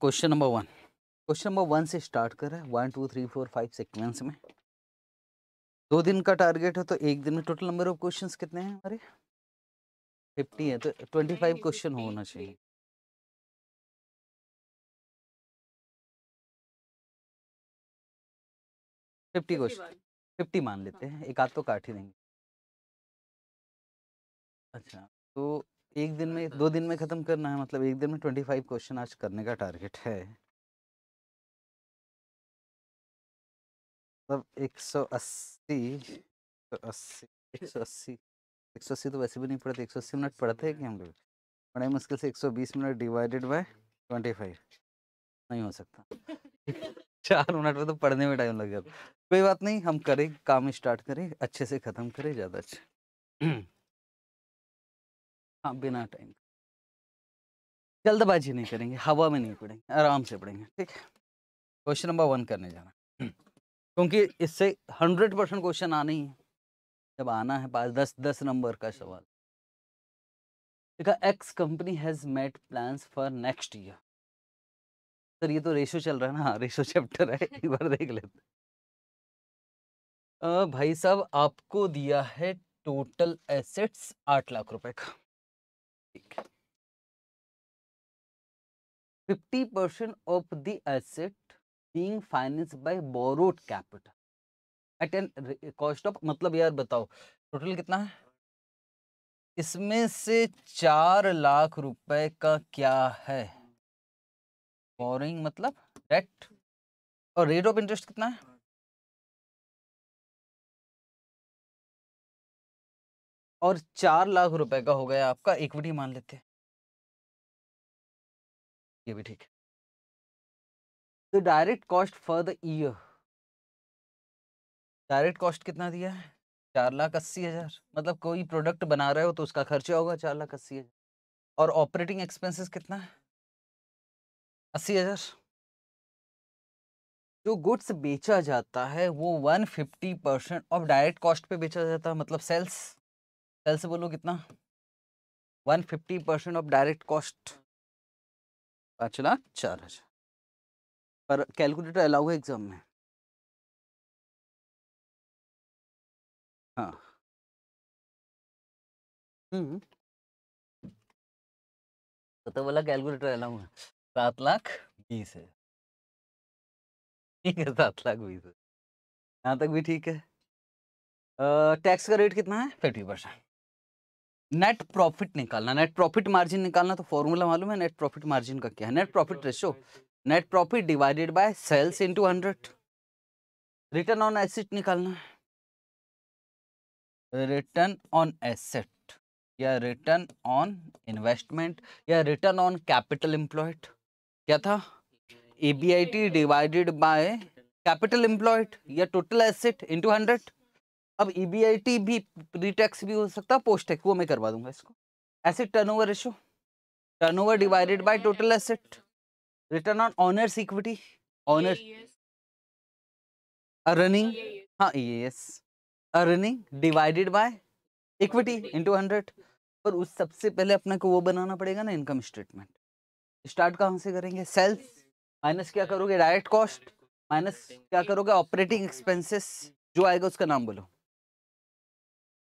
Question number one question number one से start कर रहा है one two three four five sequence में दो दिन का टारगेट है तो एक दिन में टोटल नंबर ऑफ क्वेश्चंस कितने हैं हमारे फिफ्टी है तो ट्वेंटी फाइव क्वेश्चन होना चाहिए फिफ्टी क्वेश्चन फिफ्टी मान लेते हाँ। हैं एक आध तो काट ही देंगे अच्छा तो एक दिन में दो दिन में ख़त्म करना है मतलब एक दिन में ट्वेंटी फाइव क्वेश्चन आज करने का टारगेट है मतलब एक सौ अस्सी अस्सी एक सौ अस्सी एक सौ अस्सी तो वैसे भी नहीं पढ़ते एक सौ अस्सी मिनट पढ़ते हैं कि हम लोग बड़े मुश्किल से एक सौ बीस minute divided by twenty five नहीं हो सकता चार मिनट में तो पढ़ने में टाइम लग जाता कोई बात नहीं हम करें काम स्टार्ट करें अच्छे से ख़त्म करें ज़्यादा अच्छा हाँ बिना टाइम जल्दबाजी नहीं करेंगे हवा में नहीं पड़ेंगे आराम से पढ़ेंगे ठीक है क्वेश्चन नंबर वन करने जाना हम्म, क्योंकि इससे हंड्रेड परसेंट क्वेश्चन आने ही है जब आना है पास दस दस नंबर का सवाल देखा X company has made plans for next year sir ये तो रेशो चल रहा है ना रेशो हाँ, चैप्टर है एक बार देख लेते आ, भाई साहब आपको दिया है टोटल एसेट्स आठ लाख रुपए का fifty percent of the asset being finance by borrowed capital at an cost of मतलब यार बताओ टोटल कितना है इसमें से चार लाख रुपए का क्या है बोरिंग मतलब डेट और रेट ऑफ इंटरेस्ट कितना है और चार लाख रुपए का हो गया आपका इक्विटी मान लेते हैं ये भी ठीक है तो direct cost for the year direct cost कितना दिया है चार लाख अस्सी हज़ार मतलब कोई प्रोडक्ट बना रहे हो तो उसका खर्चा होगा चार लाख अस्सी हज़ार और ऑपरेटिंग एक्सपेंसेस कितना है अस्सी हज़ार जो गुड्स बेचा जाता है वो one fifty percent of direct cost पे बेचा जाता है मतलब सेल्स कल से बोलो कितना one fifty percent of direct cost पाँच लाख चार हजार पर कैलकुलेटर अलाउ है एग्जाम में हाँ हम्म। तो, तो बोला कैलकुलेटर अलाउ है सात लाख बीस है ठीक है सात लाख बीस है यहाँ तक भी ठीक है टैक्स का रेट कितना है फिफ्टी परसेंट नेट प्रॉफिट निकालना नेट प्रॉफिट मार्जिन निकालना तो फॉर्मूला मालूम है नेट प्रॉफिट मार्जिन का क्या है net profit ratio net profit divided by sales into hundred return on asset निकालना रिटर्न ऑन एसेट या रिटर्न ऑन इन्वेस्टमेंट या रिटर्न ऑन कैपिटल एम्प्लॉयड क्या था T divided by capital employed या total asset into hundred अब E B I T भी pre tax भी हो सकता है पोस्ट वो मैं करवा दूंगा इसको ऐसे turn over ratio turn over divided by total asset return on owners equity owners earning हाँ yes earning divided by equity into hundred पर उस सबसे पहले अपने को वो बनाना पड़ेगा ना इनकम स्टेटमेंट स्टार्ट कहाँ से करेंगे सेल्स माइनस क्या करोगे डायरेक्ट कॉस्ट माइनस क्या करोगे ऑपरेटिंग एक्सपेंसेस जो आएगा उसका नाम बोलो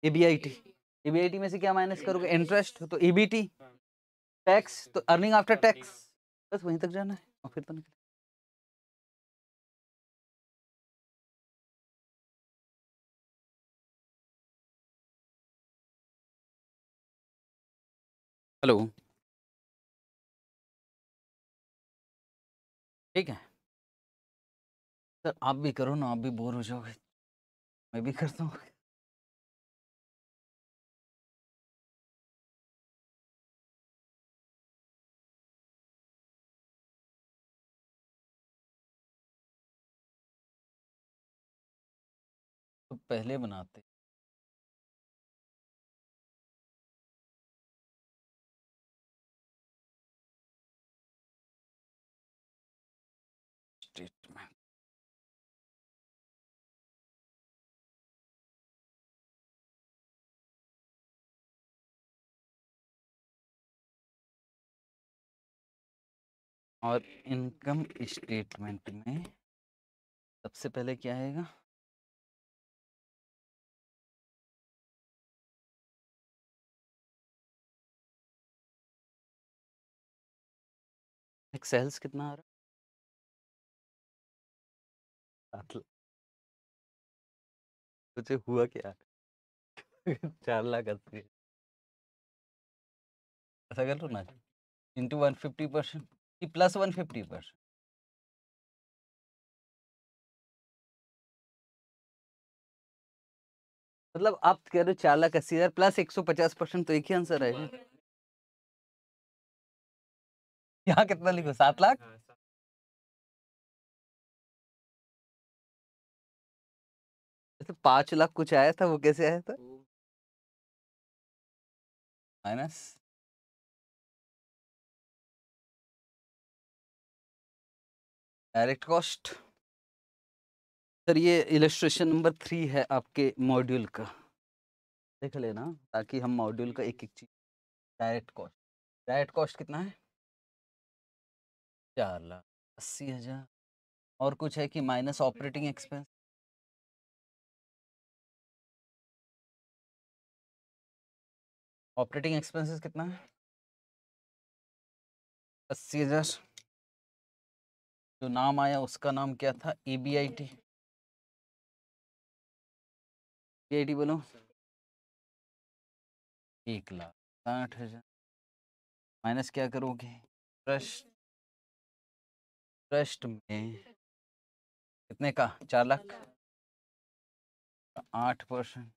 ईबीआईटी e ईबीआईटी e में से क्या माइनस करोगे इंटरेस्ट तो ईबीटी e टैक्स तो अर्निंग आफ्टर टैक्स बस वहीं तक जाना है और फिर तो निकले हेलो ठीक है सर आप भी करो ना आप भी बोर हो जाओगे मैं भी करता हूँ पहले बनाते स्टेटमेंट और इनकम स्टेटमेंट में सबसे पहले क्या आएगा एक्सेल्स कितना आ रहा है तुझे हुआ क्या चार लाख अस्सी ऐसा कर लो ना इंटू वन फिफ्टी परसेंट कि प्लस वन फिफ्टी परसेंट मतलब आप कह रहे हो चार लाख अस्सी हजार प्लस एक सौ पचास परसेंट तो एक ही आंसर है यहाँ कितना लिखो सात लाख हाँ, पांच लाख कुछ आया था वो कैसे आया था माइनस डायरेक्ट कॉस्ट सर ये इलेस्ट्रेशन नंबर थ्री है आपके मॉड्यूल का देख लेना ताकि हम मॉड्यूल का एक एक चीज डायरेक्ट कॉस्ट डायरेक्ट कॉस्ट कितना है चार लाख अस्सी हजार और कुछ है कि minus operating expense operating expenses कितना है अस्सी हजार जो नाम आया उसका नाम क्या था A B I T B I T बोलो एक लाख साठ हजार माइनस क्या करोगे ट्रस्ट ट्रस्ट में कितने का चार लाख आठ परसेंट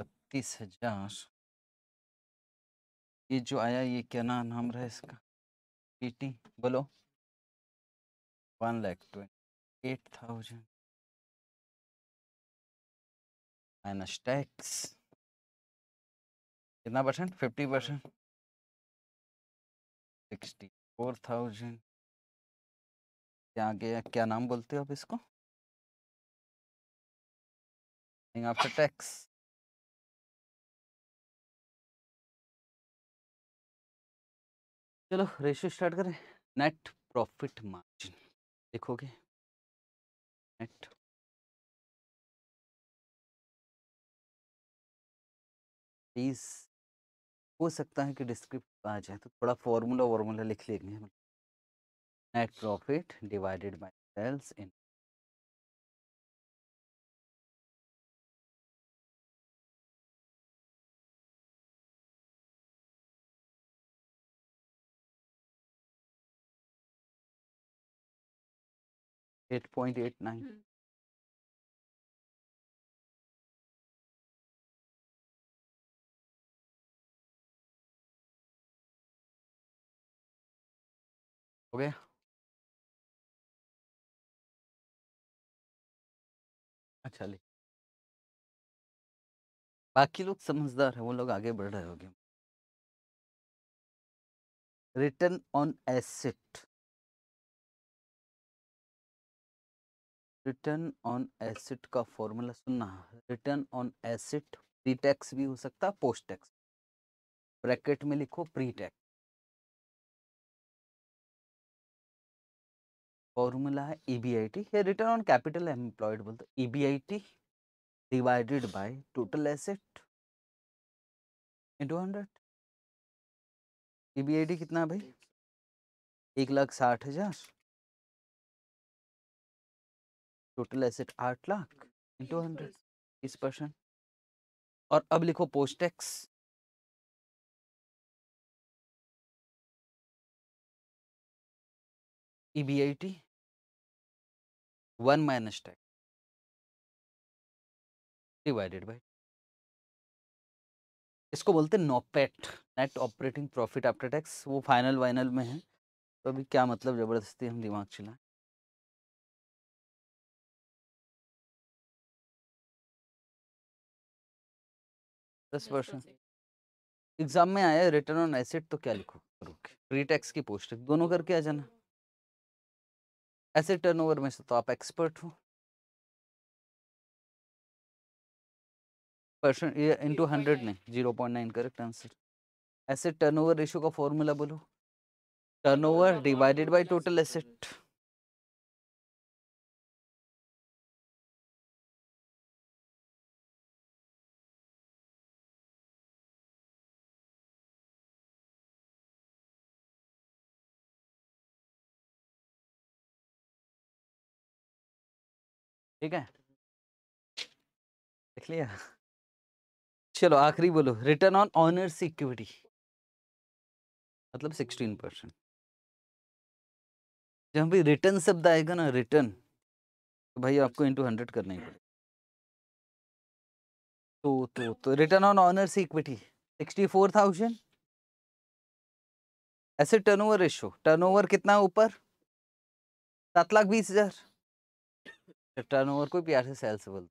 बत्तीस हजार ये जो आया ये क्या ना नाम रहा है इसका पीटी बोलो one lakh twenty eight thousand minus tax कितना percent fifty percent sixty four thousand क्या गया क्या नाम बोलते हो आप इसको आफ्टर टैक्स चलो रेशियो स्टार्ट करें नेट प्रॉफिट मार्जिन देखोगे नेट प्लीज हो सकता है कि डिस्क्रिप्ट आ जाए तो थोड़ा फॉर्मूला वॉर्मूला लिख लेंगे net profit divided by sales in eight point eight nine हो गया अच्छा ले बाकी लोग समझदार है वो लोग आगे बढ़ रहे होंगे return on asset return on asset का फॉर्मूला सुनना return on asset pre tax भी हो सकता है पोस्ट टैक्स ब्रैकेट में लिखो प्री टैक्स फॉर्मूला है E B I T return on capital employed बोलते E B I T divided by total asset into hundred E B I T कितना भाई एक लाख साठ हजार टोटल एसेट आठ लाख इंटू हंड्रेड इस परसेंट और अब लिखो post tax T one minus tax divided by इसको बोलते हैं NOPAT net operating profit after tax वो फाइनल वाइनल में है तो अभी क्या मतलब ज़बरदस्ती हम दिमाग चलाएं दस परसेंट एग्जाम में आया रिटर्न ऑन एसेट तो क्या लिखो प्री टैक्स की पोस्ट दोनों करके आ जाना ऐसे टर्नओवर में से तो आप एक्सपर्ट हो इंटू हंड्रेड नहीं zero point nine correct answer ऐसे टर्नओवर रेशियो का फॉर्मूला बोलो turnover divided by total asset ठीक है देख लिया चलो आखिरी बोलो रिटर्न ऑन ऑनर्स इक्विटी मतलब सिक्सटीन परसेंट जब भी रिटर्न शब्द आएगा ना रिटर्न तो भाई आपको इंटू हंड्रेड करना ही पड़ेगा तो तो तो return on owners equity sixty four thousand ऐसे टर्नओवर रेशो टर्नओवर कितना ऊपर सात लाख बीस हजार जब टर्नओवर को प्यार से सेल्स बोलते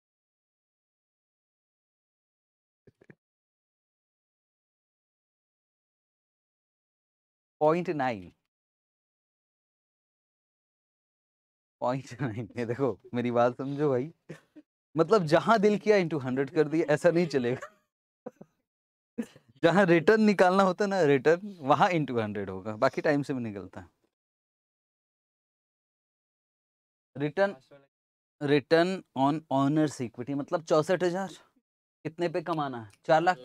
पॉइंट नाइन पॉइंट नाइन ये देखो मेरी बात समझो भाई मतलब जहां दिल किया इंटू हंड्रेड कर दिया ऐसा नहीं चलेगा जहां रिटर्न निकालना होता ना रिटर्न वहां इंटू हंड्रेड होगा बाकी टाइम से भी निकलता return return on owners equity मतलब चौसठ हजार कितने पे कमाना है चार लाख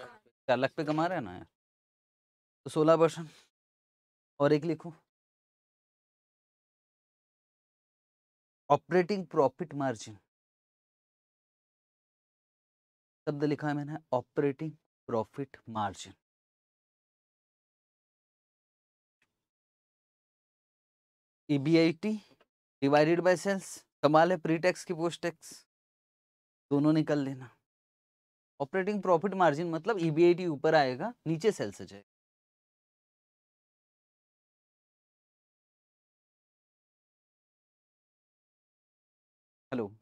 चार लाख पे कमा रहे हैं ना यार तो सोलह परसेंट और एक लिखो ऑपरेटिंग प्रॉफिट मार्जिन शब्द लिखा है मैंने operating profit margin E B I T divided by sales कमाल है प्री टैक्स की पोस्ट टैक्स दोनों निकल लेना ऑपरेटिंग प्रॉफिट मार्जिन मतलब ईबीआईटी e ऊपर आएगा नीचे सेल से जाएगा हेलो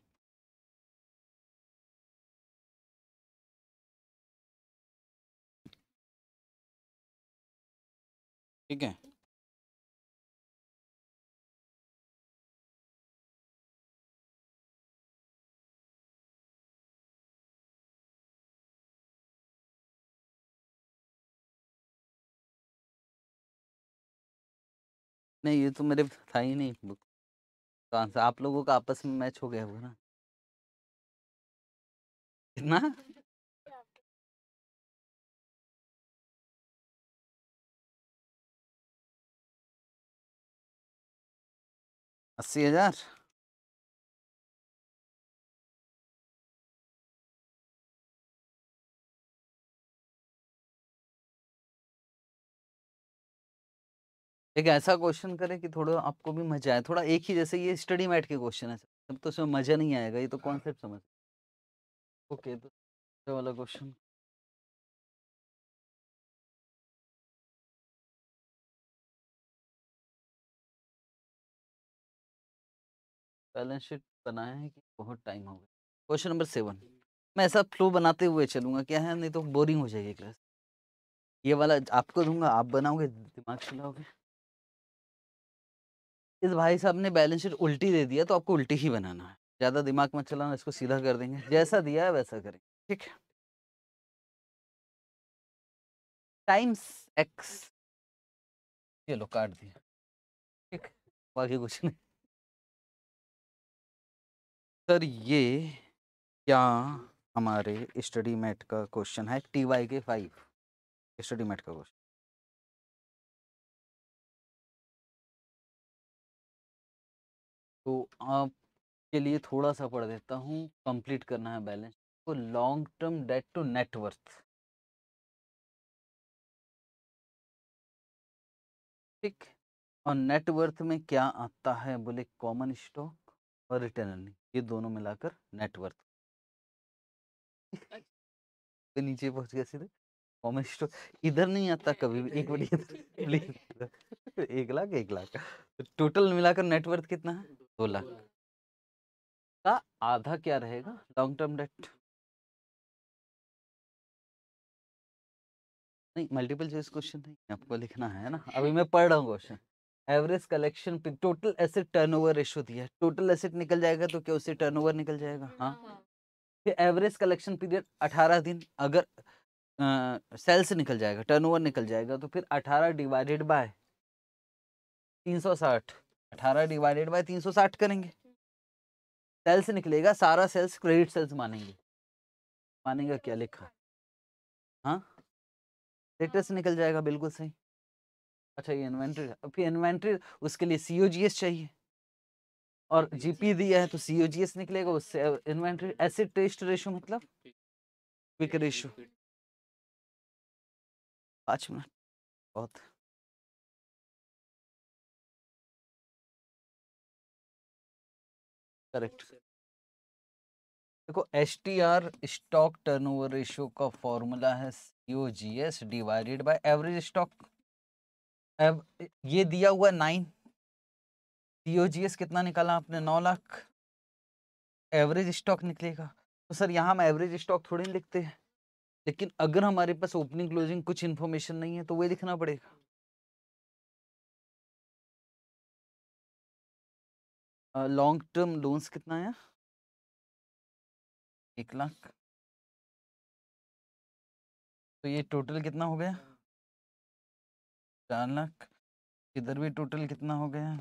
ठीक है नहीं ये तो मेरे था ही नहीं बुक का आंसर आप लोगों का आपस में मैच हो गया होगा ना कितना अस्सी हजार एक ऐसा क्वेश्चन करें कि थोड़ा आपको भी मजा आए थोड़ा एक ही जैसे ये स्टडी मैट के क्वेश्चन है तब तो उसमें मजा नहीं आएगा ये तो हाँ। कॉन्सेप्ट समझ ओके तो वाला क्वेश्चन बैलेंस शीट बनाया है कि बहुत टाइम हो गया क्वेश्चन नंबर सेवन मैं ऐसा फ्लो बनाते हुए चलूंगा क्या है नहीं तो बोरिंग हो जाएगी क्लास ये वाला आपको दूंगा आप बनाओगे दिमाग चलाओगे इस भाई साहब ने बैलेंस शीट उल्टी दे दिया तो आपको उल्टी ही बनाना है ज़्यादा दिमाग मत चलाना इसको सीधा कर देंगे जैसा दिया है वैसा करेंगे ठीक है टाइम्स एक्स ये लो काट दिया ठीक बाकी कुछ नहीं सर ये क्या हमारे स्टडी मेट का क्वेश्चन है T Y K five study mate का क्वेश्चन तो आपके लिए थोड़ा सा पढ़ देता हूँ कंप्लीट करना है बैलेंस को तो long term debt to net worth ठीक और नेटवर्थ में क्या आता है बोले कॉमन स्टॉक और रिटर्न ये दोनों मिलाकर नेटवर्थ तो नीचे पहुंच गया सीधे कॉमन स्टॉक इधर नहीं आता कभी भी एक बड़ी एक लाख एक लाख टोटल मिलाकर नेटवर्थ कितना है दो लाख का आधा क्या रहेगा लॉन्ग टर्म डेट नहीं मल्टीपल चॉइस क्वेश्चन नहीं आपको लिखना है ना अभी मैं पढ़ रहा हूँ क्वेश्चन एवरेज कलेक्शन पे टोटल एसेट टर्नओवर रेशो दिया टोटल एसेट निकल जाएगा तो क्या उससे टर्नओवर निकल जाएगा हाँ फिर एवरेज कलेक्शन पीरियड अठारह दिन अगर सेल्स से निकल जाएगा टर्नओवर निकल जाएगा तो फिर अठारह डिवाइडेड बाय तीन सौ साठ अठारह डिवाइडेड बाई तीन सौ साठ करेंगे सेल्स निकलेगा सारा सेल्स क्रेडिट सेल्स मानेंगे मानेगा क्या लिखा हाँ क्रेडिटर्स निकल जाएगा बिल्कुल सही अच्छा ये इन्वेंट्री अब फिर इन्वेंट्री उसके लिए सी चाहिए और जीपी दिया है तो सी निकलेगा उससे इन्वेंट्री एसिड टेस्ट रेशो मतलब क्विक रेशो पाँच मिनट बहुत करेक्ट देखो S T R stock over ratio का फॉर्मूला है C O G S divided by average stock ये दिया हुआ नाइन सी ओ जी एस कितना निकाला आपने नौ लाख एवरेज स्टॉक निकलेगा तो सर यहाँ हम एवरेज स्टॉक नहीं लिखते हैं लेकिन अगर हमारे पास ओपनिंग क्लोजिंग कुछ इन्फॉर्मेशन नहीं है तो वही लिखना पड़ेगा लॉन्ग टर्म लोन्स कितना आया एक लाख तो ये टोटल हाँ। कितना हो गया चार लाख इधर भी टोटल कितना हो गया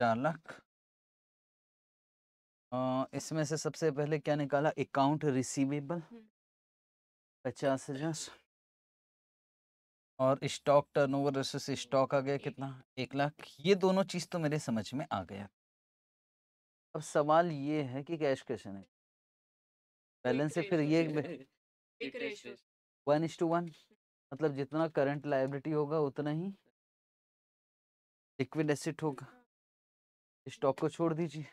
चार लाख इसमें से सबसे पहले क्या निकाला अकाउंट रिसीवेबल हम्म। पचास हजार अच्छा। और स्टॉक टर्नओवर ओवर स्टॉक आ गया कितना एक लाख ये दोनों चीज़ तो मेरे समझ में आ गया अब सवाल ये है कि कैश कैसे है बैलेंस से फिर ये वन इज टू वन मतलब जितना करंट लाइबिलिटी होगा उतना ही लिक्विड एसिड होगा हाँ। स्टॉक को छोड़ दीजिए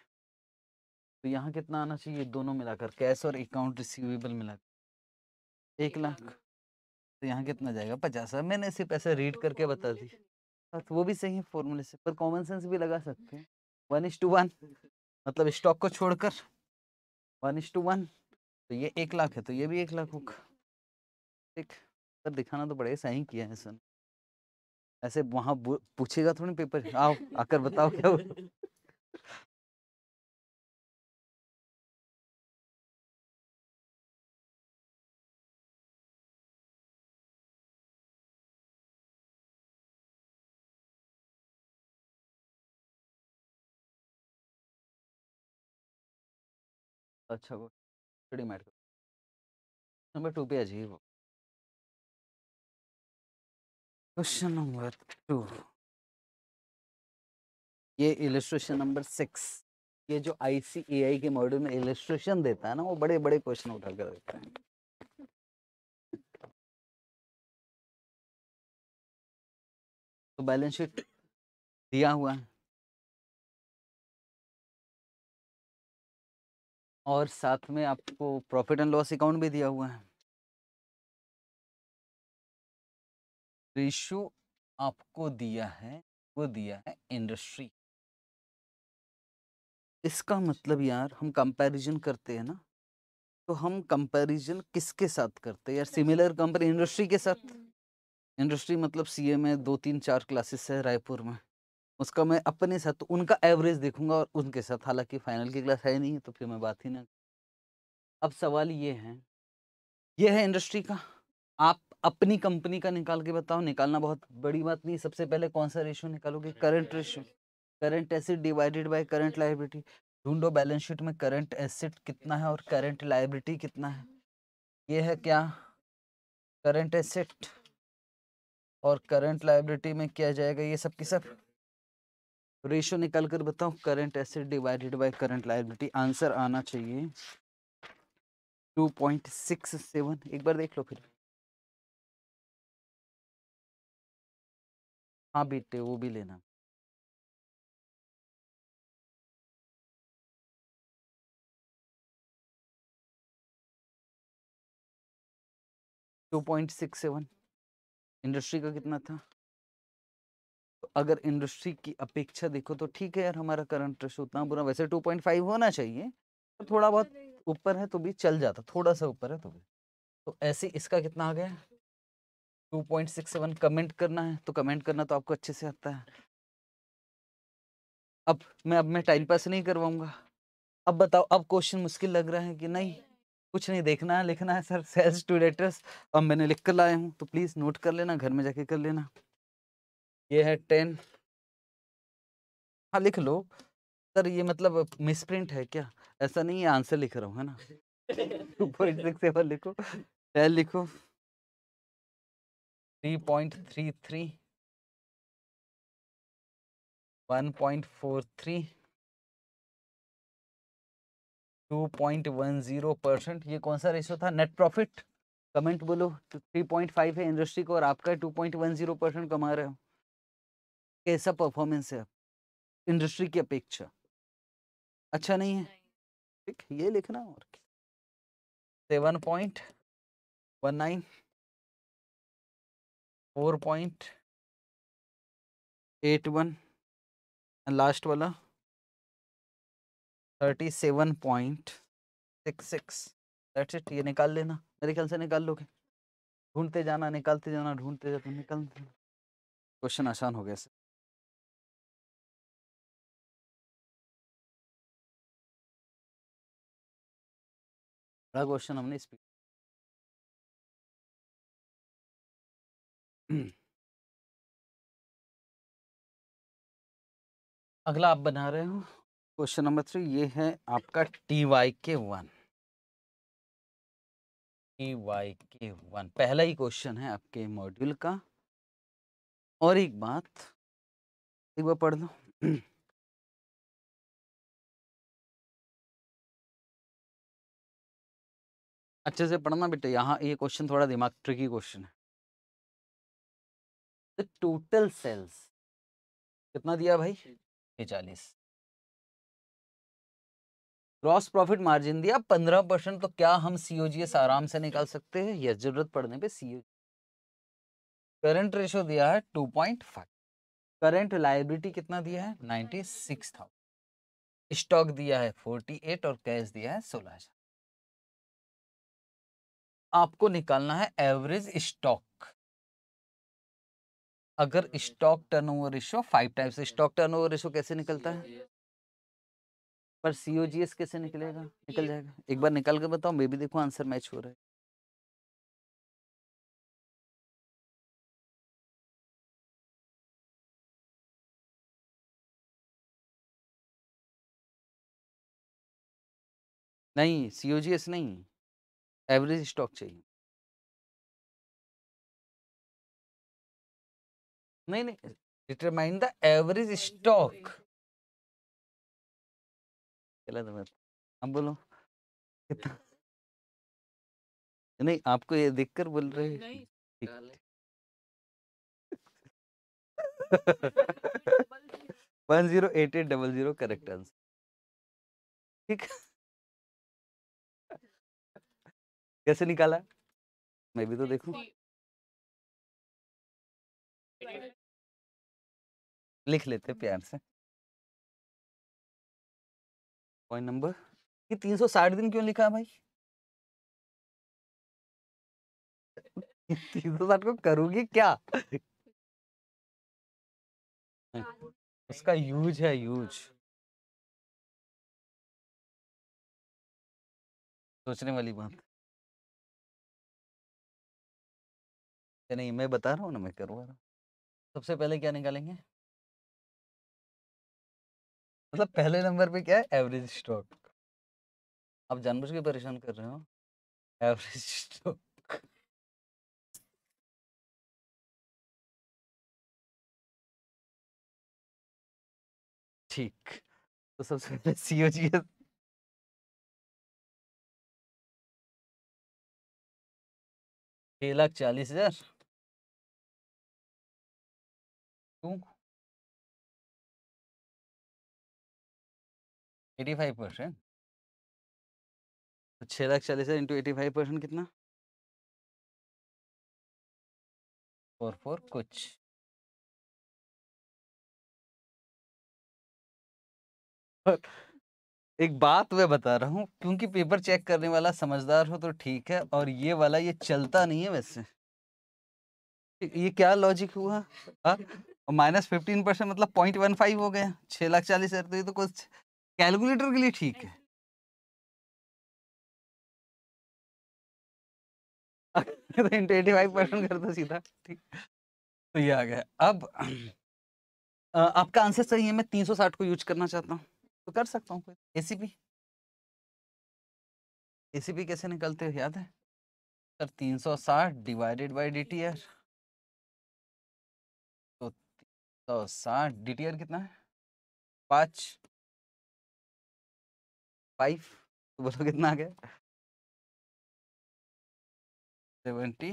तो यहाँ कितना आना चाहिए दोनों मिलाकर कैश और अकाउंट रिसीवेबल मिलाकर एक लाख तो यहाँ कितना जाएगा पचास हजार मैंने सिर्फ ऐसे रीड तो करके बता दी हाँ, तो वो भी सही है फॉर्मूले से पर कॉमन सेंस भी लगा सकते हैं वन इज टू वन मतलब स्टॉक को छोड़कर वन इज टू वन तो ये एक लाख है तो ये भी एक लाख होगा ठीक सर दिखाना तो बड़े सही किया है सर ऐसे वहाँ पूछेगा थोड़ी पेपर आओ आकर बताओ क्या अच्छा वो स्टडी मैट नंबर टू पे अजीब हो क्वेश्चन नंबर टू ये इलेस्ट्रेशन नंबर सिक्स ये जो आईसीएआई के मॉड्यूल में इलेस्ट्रेशन देता है ना वो बड़े बड़े क्वेश्चन उठा कर देता है तो बैलेंस शीट दिया हुआ है और साथ में आपको प्रॉफिट एंड लॉस अकाउंट भी दिया हुआ है रेशो तो आपको दिया है वो दिया है इंडस्ट्री इसका मतलब यार हम कंपैरिजन करते हैं ना तो हम कंपैरिजन किसके साथ करते हैं यार सिमिलर कंपनी इंडस्ट्री के साथ इंडस्ट्री हम्म। मतलब सीएम में दो तीन चार क्लासेस है रायपुर में उसका मैं अपने साथ उनका एवरेज देखूंगा और उनके साथ हालांकि फाइनल की क्लास है नहीं तो फिर मैं बात ही ना अब सवाल ये है ये है इंडस्ट्री का आप अपनी कंपनी का निकाल के बताओ निकालना बहुत बड़ी बात नहीं सबसे पहले कौन सा रेशियो निकालोगे current ratio current asset divided by current liability ढूंढो बैलेंस शीट में करंट एसिड कितना है और करंट लाइबिलिटी कितना है ये है क्या करंट एसिड और करंट लाइबिलिटी में क्या जाएगा ये सब की सब रेशो निकाल कर बताओ current asset divided by current liability answer आना चाहिए टू पॉइंट सिक्स सेवन एक बार देख लो फिर हाँ बेटे वो भी लेना two point six seven industry का कितना था अगर इंडस्ट्री की अपेक्षा देखो तो ठीक है यार हमारा करंट रेशो उतना बुरा वैसे 2.5 होना चाहिए थोड़ा बहुत ऊपर है तो भी चल जाता थोड़ा सा ऊपर है तो भी तो ऐसे इसका कितना आ गया 2.67 कमेंट करना है तो कमेंट करना तो आपको अच्छे से आता है अब मैं अब मैं टाइम पास नहीं करवाऊंगा अब बताओ अब क्वेश्चन मुश्किल लग रहा है कि नहीं कुछ नहीं देखना है लिखना है सर सेल्स टू लेटर्स अब मैंने लिख कर लाया हूँ तो प्लीज़ नोट कर लेना घर में जाके कर लेना ये है टेन हाँ लिख लो सर ये मतलब मिसप्रिंट है क्या ऐसा नहीं है आंसर लिख रहा हूँ है ना ऊपर लिखो टेन लिखो three point three three one point four three two point one zero percent ये कौन सा रेशो था नेट प्रॉफिट कमेंट बोलो तो थ्री पॉइंट फाइव है इंडस्ट्री को और आपका two point one zero percent कमा रहे हो कैसा परफॉर्मेंस है इंडस्ट्री की अपेक्षा अच्छा नहीं है ठीक ये लिखना और seven point one nine four point eight one last वाला thirty seven point six six that's it ये निकाल लेना मेरे ख्याल से निकाल लोगे ढूंढते जाना निकालते जाना ढूंढते जाना निकालते क्वेश्चन आसान हो गया सर अगला क्वेश्चन हमने स्पीड अगला आप बना रहे हो क्वेश्चन नंबर थ्री ये है आपका T Y K one T Y K one पहला ही क्वेश्चन है आपके मॉड्यूल का और एक बात एक बार पढ़ लो अच्छे से पढ़ना बेटे तो यहाँ ये क्वेश्चन थोड़ा दिमाग ट्रिकी क्वेश्चन है द टोटल सेल्स कितना दिया भाई चालीस क्रॉस प्रॉफिट मार्जिन दिया पंद्रह परसेंट तो क्या हम सीओजीएस आराम से निकाल सकते हैं यह जरूरत पड़ने पे सीओ करंट रेशो दिया है two point five current liability कितना दिया है नाइन्टी सिक्स थाउजेंड स्टॉक दिया है फोर्टी एट और कैश दिया है सोलह हजार आपको निकालना है एवरेज स्टॉक अगर stock turnover ratio five times stock turnover ratio कैसे निकलता है पर सीओजीएस कैसे निकलेगा निकल जाएगा एक बार निकाल के बताओ मे भी देखो आंसर मैच हो रहा है नहीं सीओजीएस नहीं एवरेज स्टॉक चाहिए नहीं नहीं डिटरमाइन द एवरेज स्टॉक गलत तो अब बोलो कितना नहीं आपको ये देखकर बोल रहे one zero eight eight double zero correct answer ठीक है कैसे निकाला मैं भी तो देखू लिख लेते प्यार से पॉइंट नंबर ये साठ दिन क्यों लिखा भाई तीन सौ साठ को करूंगी क्या हाँ। उसका यूज है यूज सोचने वाली बात नहीं मैं बता रहा हूँ ना मैं करवा रहा हूँ सबसे पहले क्या निकालेंगे मतलब पहले नंबर पे क्या है एवरेज स्टॉक आप जानबूझ के परेशान कर रहे हो एवरेज स्टॉक ठीक तो सबसे पहले सीओ जी एस लाख चालीस हजार एटी फाइव परसेंट छः लाख चालीस हज़ार इंटू एटी फाइव परसेंट कितना फोर फोर कुछ एक बात मैं बता रहा हूँ क्योंकि पेपर चेक करने वाला समझदार हो तो ठीक है और ये वाला ये चलता नहीं है वैसे ये क्या लॉजिक हुआ आ? हाँ? और माइनस फिफ्टीन परसेंट मतलब पॉइंट वन फाइव हो गया छः लाख चालीस हज़ार तो ये तो कुछ कैलकुलेटर के लिए ठीक है तो एटी फाइव परसेंट कर दो सीधा ठीक तो ये आ गया अब आपका आंसर सही है मैं तीन सौ साठ को यूज करना चाहता हूँ तो कर सकता हूँ ए C P A C P कैसे निकलते हो याद है सर तीन सौ साठ divided by D T R तो साठ डी कितना है पाँच फाइव तो बोलो कितना आ गया seventy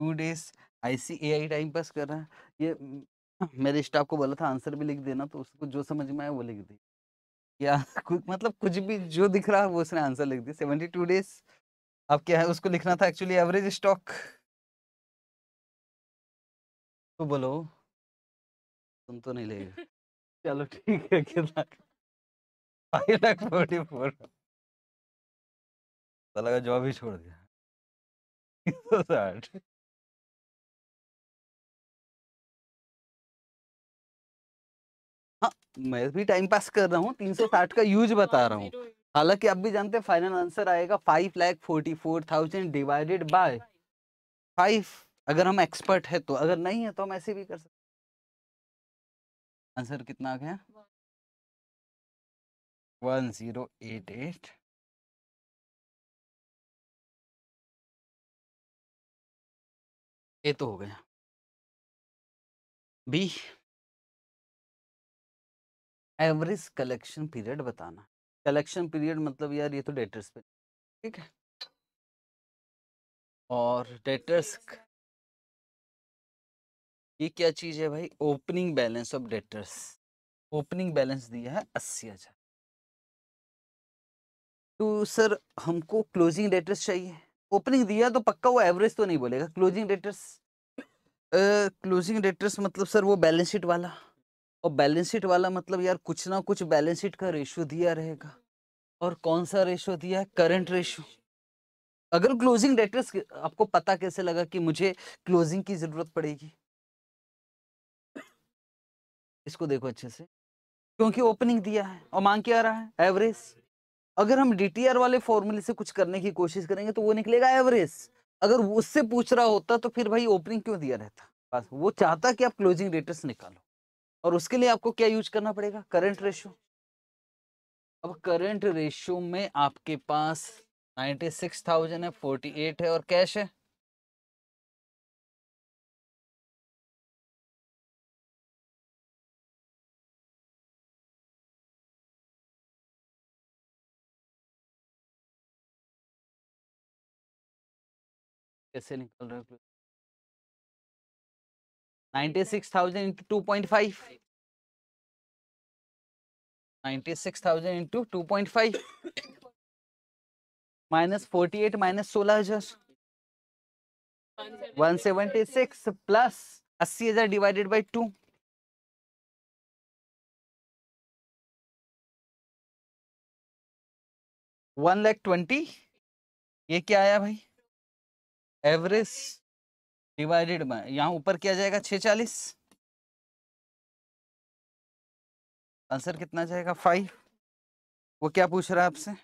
two days I C A I time pass कर रहा है ये मेरे स्टाफ को बोला था आंसर भी लिख देना तो उसको जो समझ में आया वो लिख दी या कुछ मतलब कुछ भी जो दिख रहा है वो उसने आंसर लिख दिया सेवेंटी टू डेज अब क्या है उसको लिखना था एक्चुअली एवरेज स्टॉक तो बोलो तुम तो नहीं लेगा चलो ठीक है कितना फाइव लाख फोर्टी फोर लगा जॉब ही छोड़ दिया हाँ, मैं भी टाइम पास कर रहा हूँ तीन सौ साठ का यूज बता हाँ, रहा हूँ हालांकि आप भी जानते हैं फाइनल आंसर आएगा five lakh forty four thousand divided by five अगर हम एक्सपर्ट है तो अगर नहीं है तो हम ऐसे भी कर सकते आंसर कितना आ गया one zero eight eight A तो हो गया बी एवरेज कलेक्शन पीरियड बताना कलेक्शन पीरियड मतलब यार ये तो डेटर्स पे ठीक है और डेटर्स ये क्या चीज है भाई opening balance of debtors opening balance दिया है अस्सी हजार तो सर हमको क्लोजिंग डेटर्स चाहिए ओपनिंग दिया तो पक्का वो एवरेज तो नहीं बोलेगा क्लोजिंग डेटर्स क्लोजिंग डेटर्स मतलब सर वो बैलेंस शीट वाला और बैलेंस शीट वाला मतलब यार कुछ ना कुछ बैलेंस शीट का रेशो दिया रहेगा और कौन सा रेशो दिया है करंट रेशो अगर क्लोजिंग डेटर्स आपको पता कैसे लगा कि मुझे क्लोजिंग की ज़रूरत पड़ेगी इसको देखो अच्छे से क्योंकि ओपनिंग दिया है और मांग क्या रहा है एवरेज अगर हम डीटीआर वाले फॉर्मूले से कुछ करने की कोशिश करेंगे तो वो निकलेगा एवरेज अगर उससे पूछ रहा होता तो फिर भाई ओपनिंग क्यों दिया रहता बस वो चाहता कि आप क्लोजिंग रेटर्स निकालो और उसके लिए आपको क्या यूज करना पड़ेगा करंट रेशो अब करंट रेशो में आपके पास नाइन्टी सिक्स थाउजेंड है फोर्टी एट है और कैश है कैसे निकल रहा है माइनस फोर्टी एट माइनस सोलह हजार वन सेवेंटी सिक्स प्लस अस्सी हजार divided by two one lakh twenty ये क्या आया भाई एवरेज डिवाइडेड बाय यहाँ ऊपर किया जाएगा छः चालीस आंसर कितना जाएगा फाइव वो क्या पूछ रहा है आपसे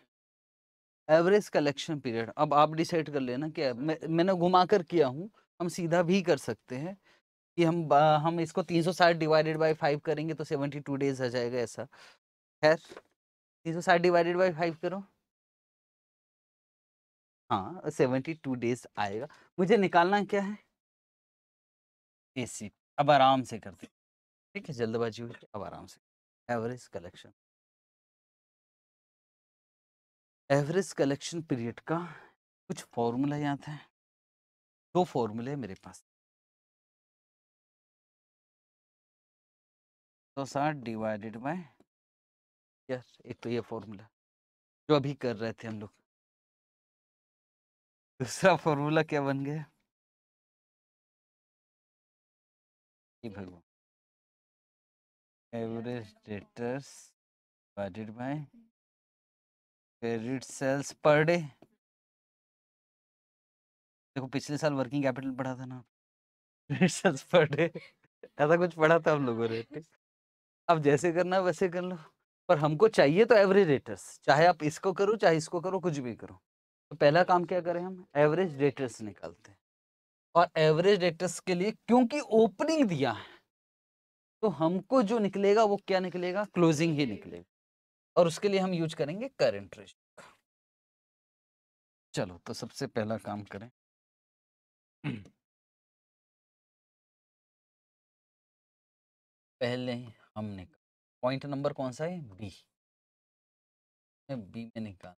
एवरेज कलेक्शन पीरियड अब आप डिसाइड कर लेना कि मैं, मैंने घुमा कर किया हूँ हम सीधा भी कर सकते हैं कि हम हम इसको 360 डिवाइडेड बाय फाइव करेंगे तो 72 डेज आ जाएगा ऐसा खैर 360 डिवाइडेड बाय फाइव करो हाँ सेवेंटी टू डेज आएगा मुझे निकालना क्या है एसी अब आराम से करते ठीक है जल्दबाजी हुई अब आराम से average collection average collection period का कुछ फॉर्मूला याद है दो फॉर्मूले मेरे पास सौ साठ डिवाइडेड बाय यस एक तो ये फॉर्मूला जो अभी कर रहे थे हम लोग दूसरा फॉर्मूला क्या बन गया average debtors divided by credit sales per day देखो पिछले साल वर्किंग कैपिटल पढ़ा था ना क्रेडिट सेल्स पर डे ऐसा कुछ पढ़ा था हम लोगों ने अब जैसे करना वैसे कर लो पर हमको चाहिए तो एवरेज रेटर्स चाहे आप इसको करो चाहे इसको करो कुछ भी करो तो पहला काम क्या करें हम एवरेज डेटर्स निकालते हैं और एवरेज डेटर्स के लिए क्योंकि ओपनिंग दिया है तो हमको जो निकलेगा वो क्या निकलेगा क्लोजिंग ही निकलेगा और उसके लिए हम यूज करेंगे करेंट रेशियो का चलो तो सबसे पहला काम करें पहले हम निकाल पॉइंट नंबर कौन सा है बी बी में निकाल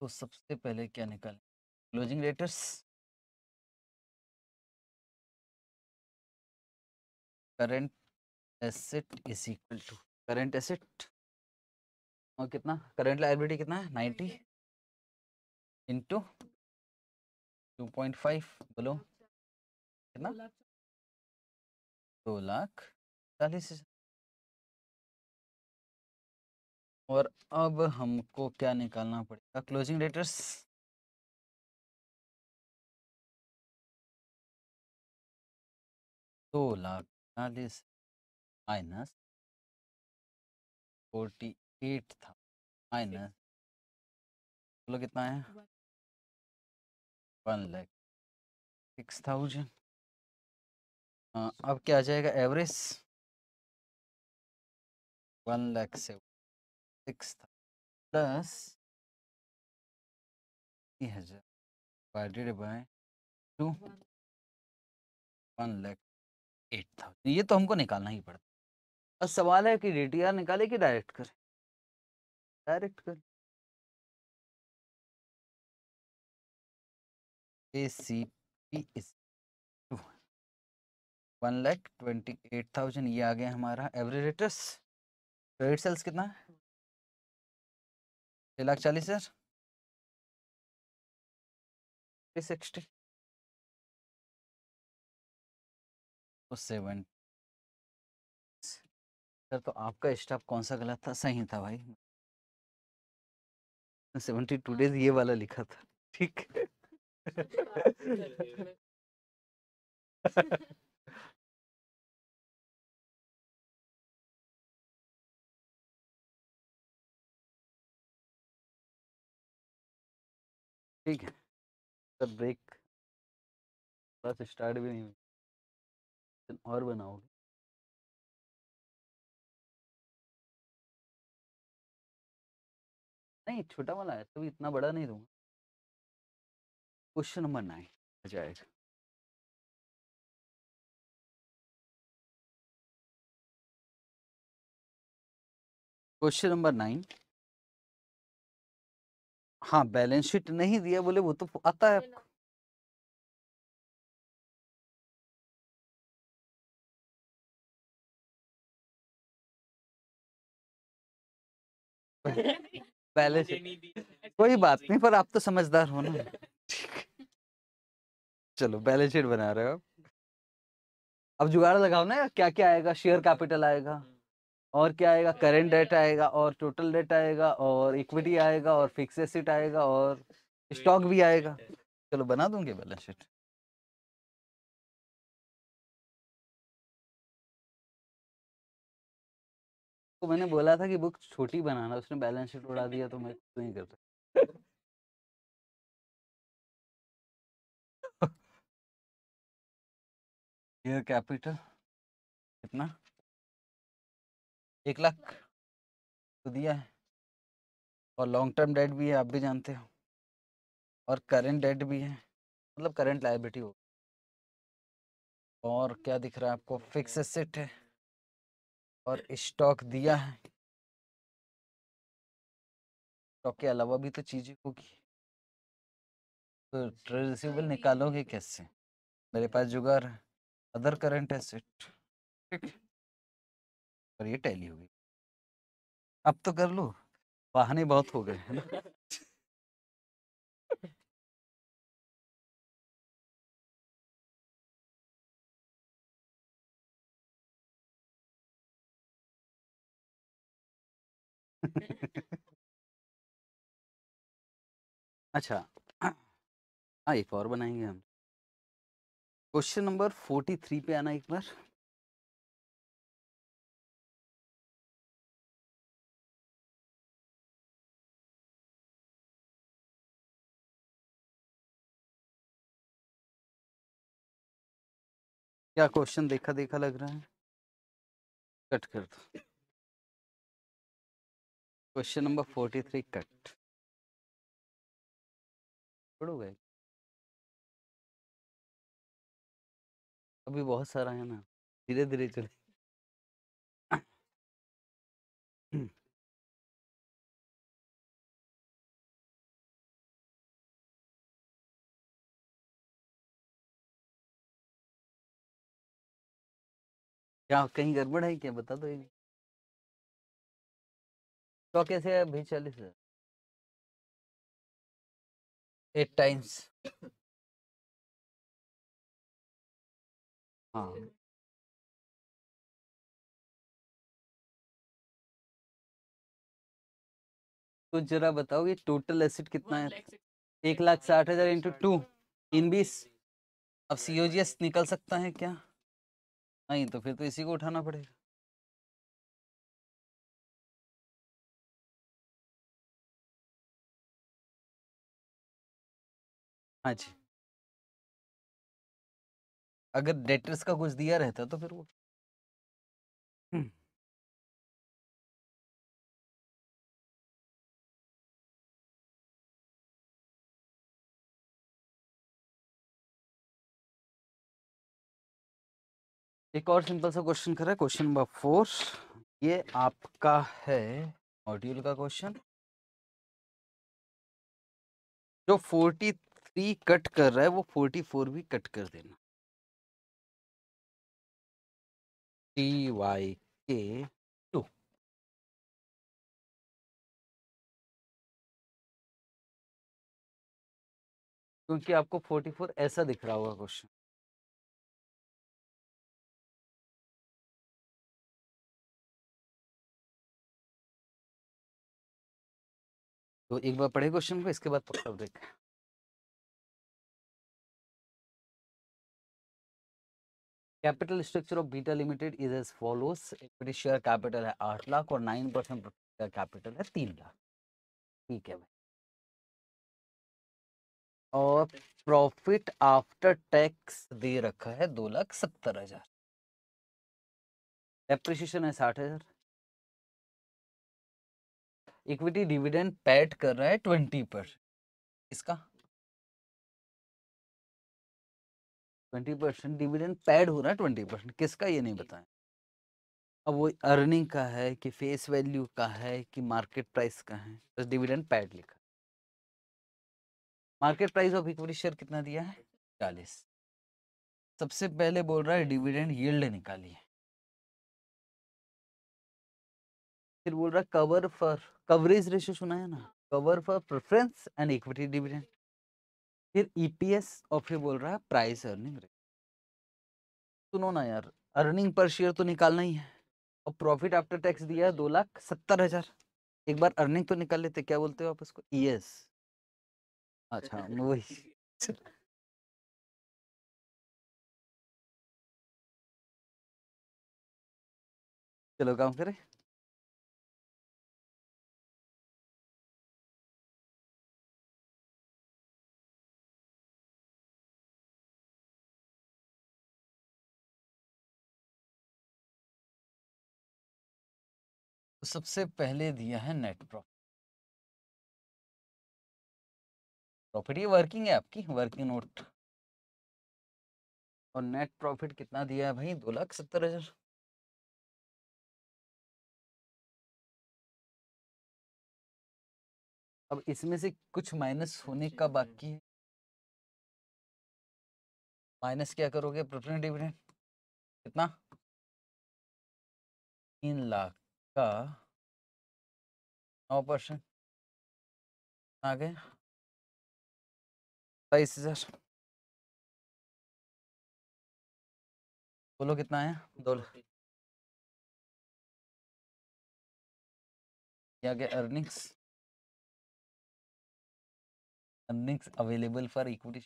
तो सबसे पहले क्या निकालें closing debtors current asset is equal to current asset और कितना करंट लाइबिलिटी कितना है ninety into two point five बोलो कितना दो लाख चालीस और अब हमको क्या निकालना पड़ेगा क्लोजिंग डेटर्स दो लाख चालीस माइनस फोर्टी एट था माइनस बोलो कितना है वन लैख सिक्स थाउजेंड अब क्या आ जाएगा average one lakh seven six plus three हजार एट थाउजेंड ये तो हमको निकालना ही पड़ता अब सवाल है कि डीटीआर निकाले कि डायरेक्ट करें डायरेक्ट करें A C P is to one lakh twenty eight thousand ये आ गया हमारा एवरेज रेटस क्रेडिट सेल्स कितना है छः लाख चालीस हज़ार थ्री सिक्सटी सेवन सर तो आपका स्टाफ कौन सा गलत था सही था भाई सेवेंटी टू डेज ये वाला लिखा था ठीक ठीक है सब ब्रेक बस स्टार्ट भी नहीं हुई और बनाओगे नहीं छोटा वाला है तो इतना बड़ा नहीं दूंगा क्वेश्चन नंबर नाइन आ जाएगा क्वेश्चन नंबर नाइन हाँ बैलेंस शीट नहीं दिया बोले वो तो आता है आपको से कोई बात नहीं पर आप तो समझदार हो ना चलो बैलेंस शीट बना रहे हो आप अब जुगाड़ लगाओ ना क्या क्या आएगा शेयर कैपिटल आएगा और क्या आएगा करेंट डेट आएगा और टोटल डेट आएगा और इक्विटी आएगा और फिक्स एसिट आएगा और स्टॉक भी आएगा चलो बना दूंगे बैलेंस शीट तो मैंने बोला था कि बुक छोटी बनाना उसने बैलेंस शीट उड़ा दिया तो मैं कुछ नहीं कर रहा कैपिटल कितना एक लाख तो दिया है और लॉन्ग टर्म डेट भी है आप भी जानते हो और करेंट डेट भी है मतलब करेंट लाइबिलिटी हो और क्या दिख रहा है आपको फिक्स एसेट है और स्टॉक दिया है स्टॉक के अलावा भी तो चीज़ें होगी तो रिसिवेबल निकालोगे कैसे मेरे पास जुगाड़ अदर करेंट एसेट ठीक है पर ये टैली हो गई अब तो कर लो बहाने बहुत हो गए है ना अच्छा हाँ एक और बनाएंगे हम क्वेश्चन नंबर फोर्टी थ्री पे आना एक बार क्या क्वेश्चन देखा देखा लग रहा है कट कर दो question number forty three cut छोड़ो गए अभी बहुत सारा है ना धीरे धीरे चले क्या कहीं गड़बड़ है क्या बता दो तो ये तो कैसे है अभी चालीस है एट टाइम्स हाँ तो जरा बताओ ये टोटल एसिड कितना है एक लाख साठ हजार इंटू टू इन बीस अब सीओजीएस निकल सकता है क्या नहीं तो फिर तो इसी को उठाना पड़ेगा हाँ जी अगर डेटर्स का कुछ दिया रहता तो फिर वो एक और सिंपल सा क्वेश्चन करा क्वेश्चन नंबर फोर ये आपका है मॉड्यूल का क्वेश्चन जो फोर्टी थ्री कट कर रहा है वो फोर्टी फोर भी कट कर देना टी वाई के टू क्योंकि आपको फोर्टी फोर ऐसा दिख रहा होगा क्वेश्चन तो एक बार पढ़े क्वेश्चन को इसके बाद पक्का break capital structure of beta limited is as follows equity share capital है आठ लाख और नाइन परसेंट का कैपिटल है तीन लाख ठीक है भाई और प्रॉफिट आफ्टर टैक्स दे रखा है दो लाख सत्तर हजार एप्रिसिएशन है साठ हजार इक्विटी डिविडेंड पैट कर रहा है ट्वेंटी पर इसका ट्वेंटी परसेंट डिविडेंड पैड हो रहा है ट्वेंटी परसेंट किसका ये नहीं बताए अब वो अर्निंग का है कि फेस वैल्यू का है कि मार्केट प्राइस का है बस डिविडेंड पैड लिखा market price of equity share कितना दिया है चालीस सबसे पहले बोल रहा है डिविडेंड यील्ड निकालिए फिर बोल रहा है कवर फॉर कवरेज रेशियो सुना है ना cover for preference and equity dividend फिर ईपीएस e और फिर बोल रहा है प्राइस अर्निंग सुनो ना यार अर्निंग पर शेयर तो निकालना ही है और प्रॉफिट आफ्टर टैक्स दिया है दो लाख सत्तर हजार एक बार अर्निंग तो निकाल लेते क्या बोलते हो आप उसको ई e यस अच्छा वही चलो काम करें सबसे पहले दिया है नेट प्रॉफिट प्रॉफिट ये वर्किंग है आपकी वर्किंग नोट और नेट प्रॉफिट कितना दिया है भाई दो लाख सत्तर हजार अब इसमें से कुछ माइनस होने का बाकी है माइनस क्या करोगे प्रिफरेंस डिविडेंड कितना तीन लाख का नौ परसेंट आगे बाईस हजार बोलो कितना है दो आगे earnings earnings available for equity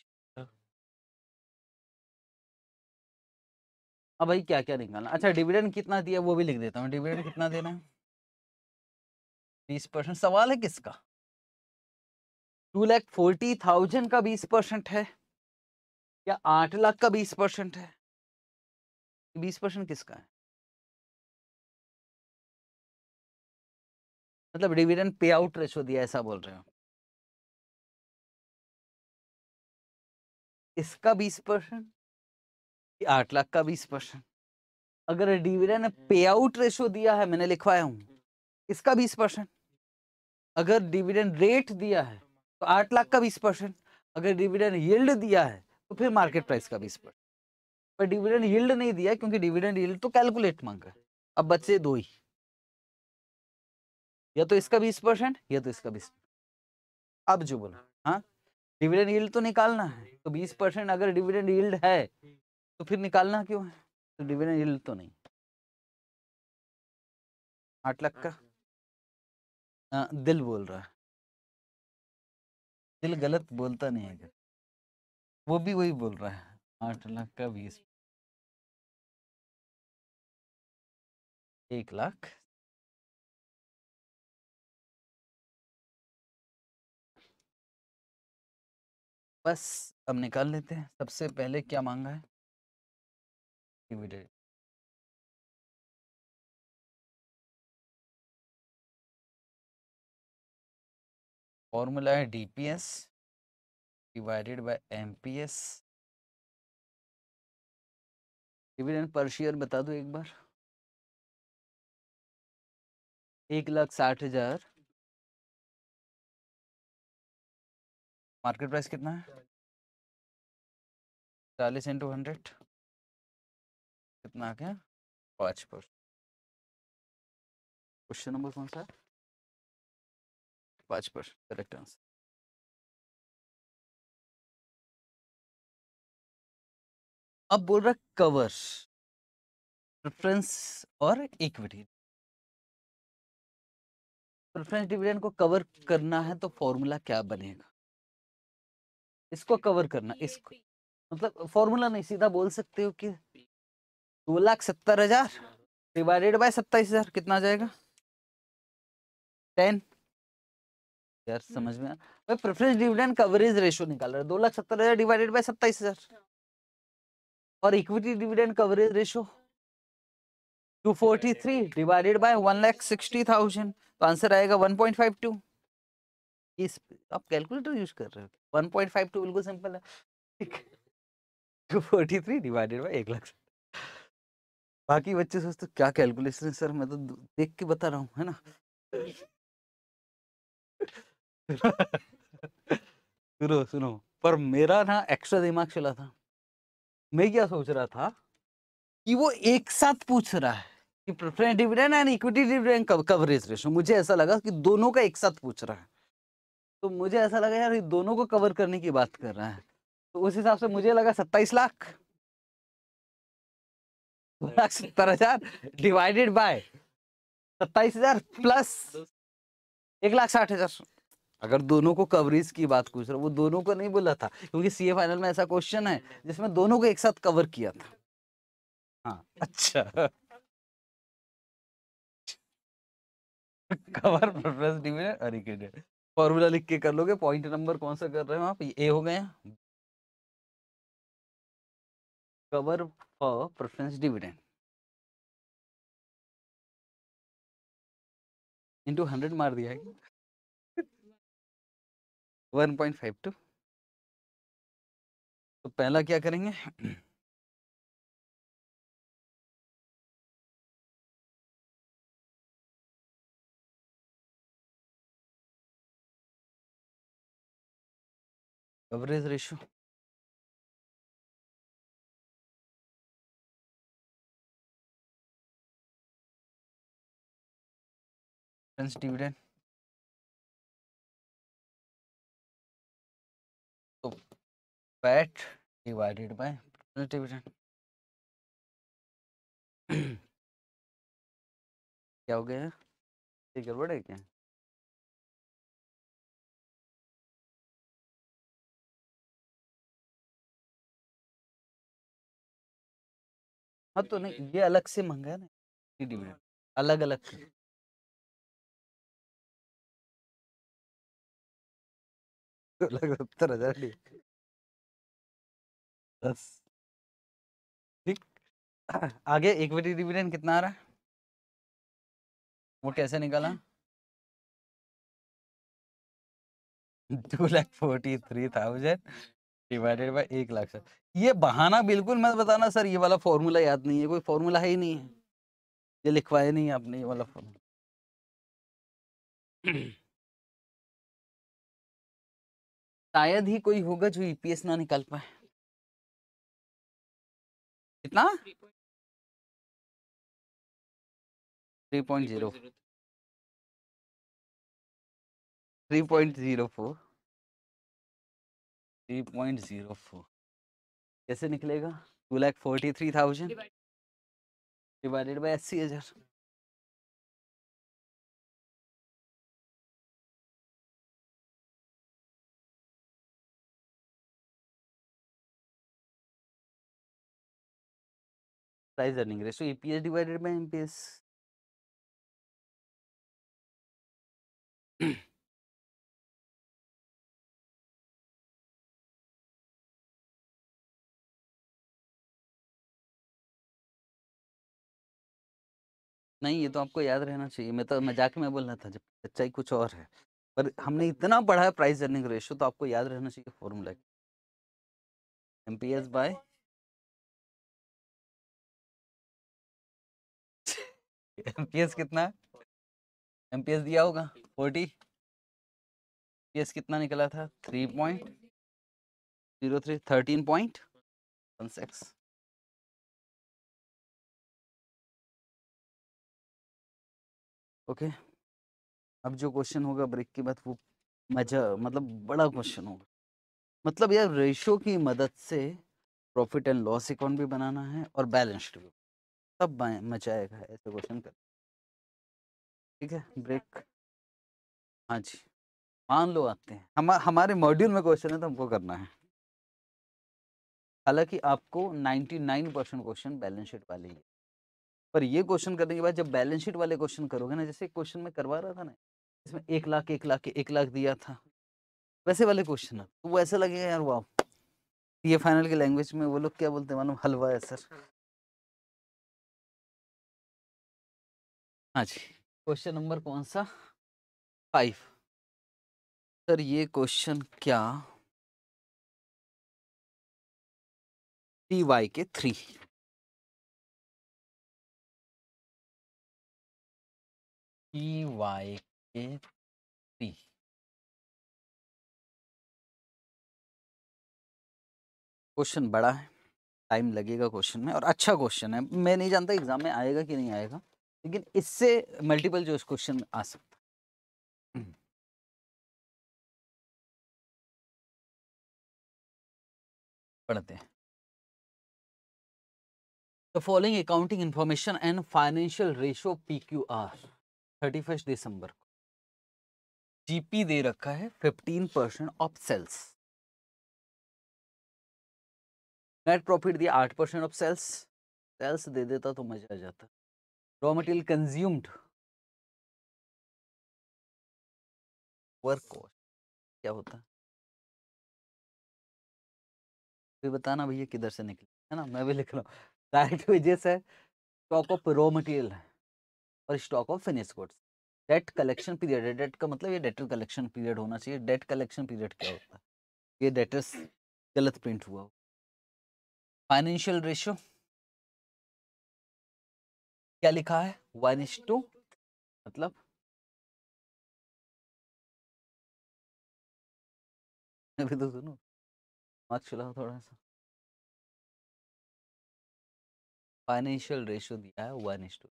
अब भाई क्या क्या निकालना अच्छा डिविडेंड कितना दिया वो भी लिख देता हूँ डिविडेंड कितना देना है बीस परसेंट सवाल है किसका टू लैख फोर्टी थाउजेंड का बीस परसेंट है या आठ लाख का बीस परसेंट है बीस परसेंट किसका है मतलब डिविडेंड पे आउट रेशो दिया ऐसा बोल रहे हो इसका बीस परसेंट आठ लाख का बीस परसेंट अगर डीवीडर ने पे आउट रेशो दिया है मैंने लिखवाया हूँ इसका बीस परसेंट अगर डिविडेंड रेट दिया है तो आठ लाख का बीस परसेंट अगर डिविडेंड यील्ड दिया है तो फिर मार्केट प्राइस का बीस परसेंट पर डिविडेंड यील्ड नहीं दिया क्योंकि डिविडेंड यील्ड तो कैलकुलेट मांगा अब बचे दो ही या तो इसका बीस परसेंट या तो इसका बीस अब जो बोला हाँ डिविडेंड यील्ड तो निकालना है तो बीस परसेंट अगर डिविडेंड यील्ड है तो फिर निकालना क्यों है तो डिविडेंड यील्ड तो नहीं आठ लाख का आ, हाँ। दिल बोल रहा है दिल गलत बोलता नहीं है वो भी वही बोल रहा है आठ लाख का बीस एक लाख बस अब निकाल लेते हैं सबसे पहले क्या मांगा है limited फॉर्मूला है DPS divided by MPS dividend per share बता दो एक बार एक लाख साठ हजार मार्केट प्राइस कितना है चालीस इंटू हंड्रेड कितना आ गया पाँच पर क्वेश्चन नंबर कौन सा पाँच पर करेक्ट आंसर अब बोल रहा कवर प्रेफरेंस और इक्विटी प्रेफरेंस डिविडेंड को कवर करना है तो फॉर्मूला क्या बनेगा इसको कवर करना इसको मतलब फॉर्मूला नहीं सीधा बोल सकते हो कि दो लाख सत्तर हजार डिवाइडेड बाय सत्ताईस हजार कितना जाएगा टेन यार हम्म। समझ में भाई प्रेफरेंस डिविडेंड कवरेज रेशियो निकाल रहे दो लाख सत्तर हजार डिवाइडेड बाय सत्ताईस हजार और equity dividend coverage ratio three divided by one 1,60,000 तो आंसर आएगा वन पॉइंट फाइव टू इस आप कैलकुलेटर यूज कर रहे हो वन पॉइंट फाइव टू बिल्कुल सिंपल है two forty three divided by एक लाख बाकी बच्चे सोचते तो क्या कैलकुलेशन है सर मैं तो देख के बता रहा हूँ है ना सुनो सुनो पर मेरा ना एक्स्ट्रा दिमाग चला था मैं क्या सोच रहा था कि वो एक साथ पूछ रहा है कि preference dividend and equity dividend coverage ratio मुझे ऐसा लगा कि दोनों का एक साथ पूछ रहा है तो मुझे ऐसा लगा यार दोनों को कवर करने की बात कर रहा है तो उस हिसाब से मुझे लगा सत्ताईस लाख लाख सत्तर हजार डिवाइडेड बाय सत्ताईस हजार प्लस एक लाख साठ हजार अगर दोनों को कवरेज की बात पूछ रहा वो दोनों को नहीं बोला था क्योंकि सीए फाइनल में ऐसा क्वेश्चन है जिसमें दोनों को एक साथ कवर किया था हाँ अच्छा कवर प्रेफरेंस डिविडेंड अरिकेटेड फॉर्मूला लिख के कर लोगे पॉइंट नंबर कौन सा कर रहे हो आप ए हो गए cover for preference dividend into 100 मार दिया है 1.52 तो पहला क्या करेंगे कवरेज रेशो तो PAT divided by by dividend क्या हो गया गड़बड़ है क्या हाँ तो नहीं ये अलग से मंगा है ना डिविडेंड अलग अलग सत्तर हजार ठीक आगे इक्विटी डिविडेंड कितना आ रहा है वो कैसे निकाला two lakh forty three thousand divided by एक लाख सर ये बहाना बिल्कुल मत बताना सर ये वाला फॉर्मूला याद नहीं है कोई फॉर्मूला है ही नहीं है ये लिखवाया नहीं आपने ये वाला फॉर्मूला शायद ही कोई होगा जो ईपीएस e ना निकल पाए कितना three point zero three point zero four three point zero four कैसे निकलेगा two lakh forty three thousand divided by अस्सी हज़ार price earning ratio eps divided by mps नहीं ये तो आपको याद रहना चाहिए मैं तो मजाक में बोल रहा था जब सच्चाई कुछ और है पर हमने इतना बढ़ा है प्राइस अर्निंग रेशियो तो आपको याद रहना चाहिए फॉर्मूला एमपीएस बाय एमपीएस कितना एमपीएस दिया होगा फोर्टी एमपीएस कितना निकला था three point zero three thirteen point one six okay अब जो क्वेश्चन होगा ब्रेक के बाद वो मजा मतलब बड़ा क्वेश्चन होगा मतलब यार रेशो की मदद से प्रॉफिट एंड लॉस अकाउंट भी बनाना है और बैलेंस्ड भी सब मचाएगा ऐसे क्वेश्चन कर ठीक है ब्रेक हाँ जी मान लो आते हैं हम हमारे मॉड्यूल में क्वेश्चन है तो हमको करना है हालांकि आपको 99 परसेंट क्वेश्चन बैलेंस शीट वाले ही पर ये क्वेश्चन करने के बाद जब बैलेंस शीट वाले क्वेश्चन करोगे ना जैसे क्वेश्चन में करवा रहा था ना इसमें एक लाख एक लाख एक लाख दिया था वैसे वाले क्वेश्चन तो वो ऐसा लगेगा यार वाह ये फाइनल की लैंग्वेज में वो लोग क्या बोलते हैं मालूम हलवा है सर हाँ जी क्वेश्चन नंबर कौन सा फाइव सर ये क्वेश्चन क्या T Y K three T Y K three question बड़ा है टाइम लगेगा क्वेश्चन में और अच्छा क्वेश्चन है मैं नहीं जानता एग्जाम में आएगा कि नहीं आएगा लेकिन इससे मल्टीपल जो क्वेश्चन आ सकता हम्म। पढ़ते हैं following accounting information and financial ratio P Q R thirty first दिसंबर को जीपी दे रखा है fifteen percent of sales net profit दिया आठ परसेंट ऑफ सेल्स सेल्स दे देता तो मजा आ जाता raw material consumed work cost क्या होता है फिर बताना भैया किधर से निकले है ना मैं भी लिख रहा हूँ डायरेक्ट वेजेस है स्टॉक ऑफ रॉ मटेरियल है और stock of finish goods debt collection period debt का मतलब ये डेटर कलेक्शन पीरियड होना चाहिए डेट कलेक्शन पीरियड क्या होता है ये डेटर्स गलत प्रिंट हुआ फाइनेंशियल रेशियो क्या लिखा है वन इज टू मतलब अभी तो सुनो मत चलाओ थोड़ा सा फाइनेंशियल रेशो दिया है वन इज टू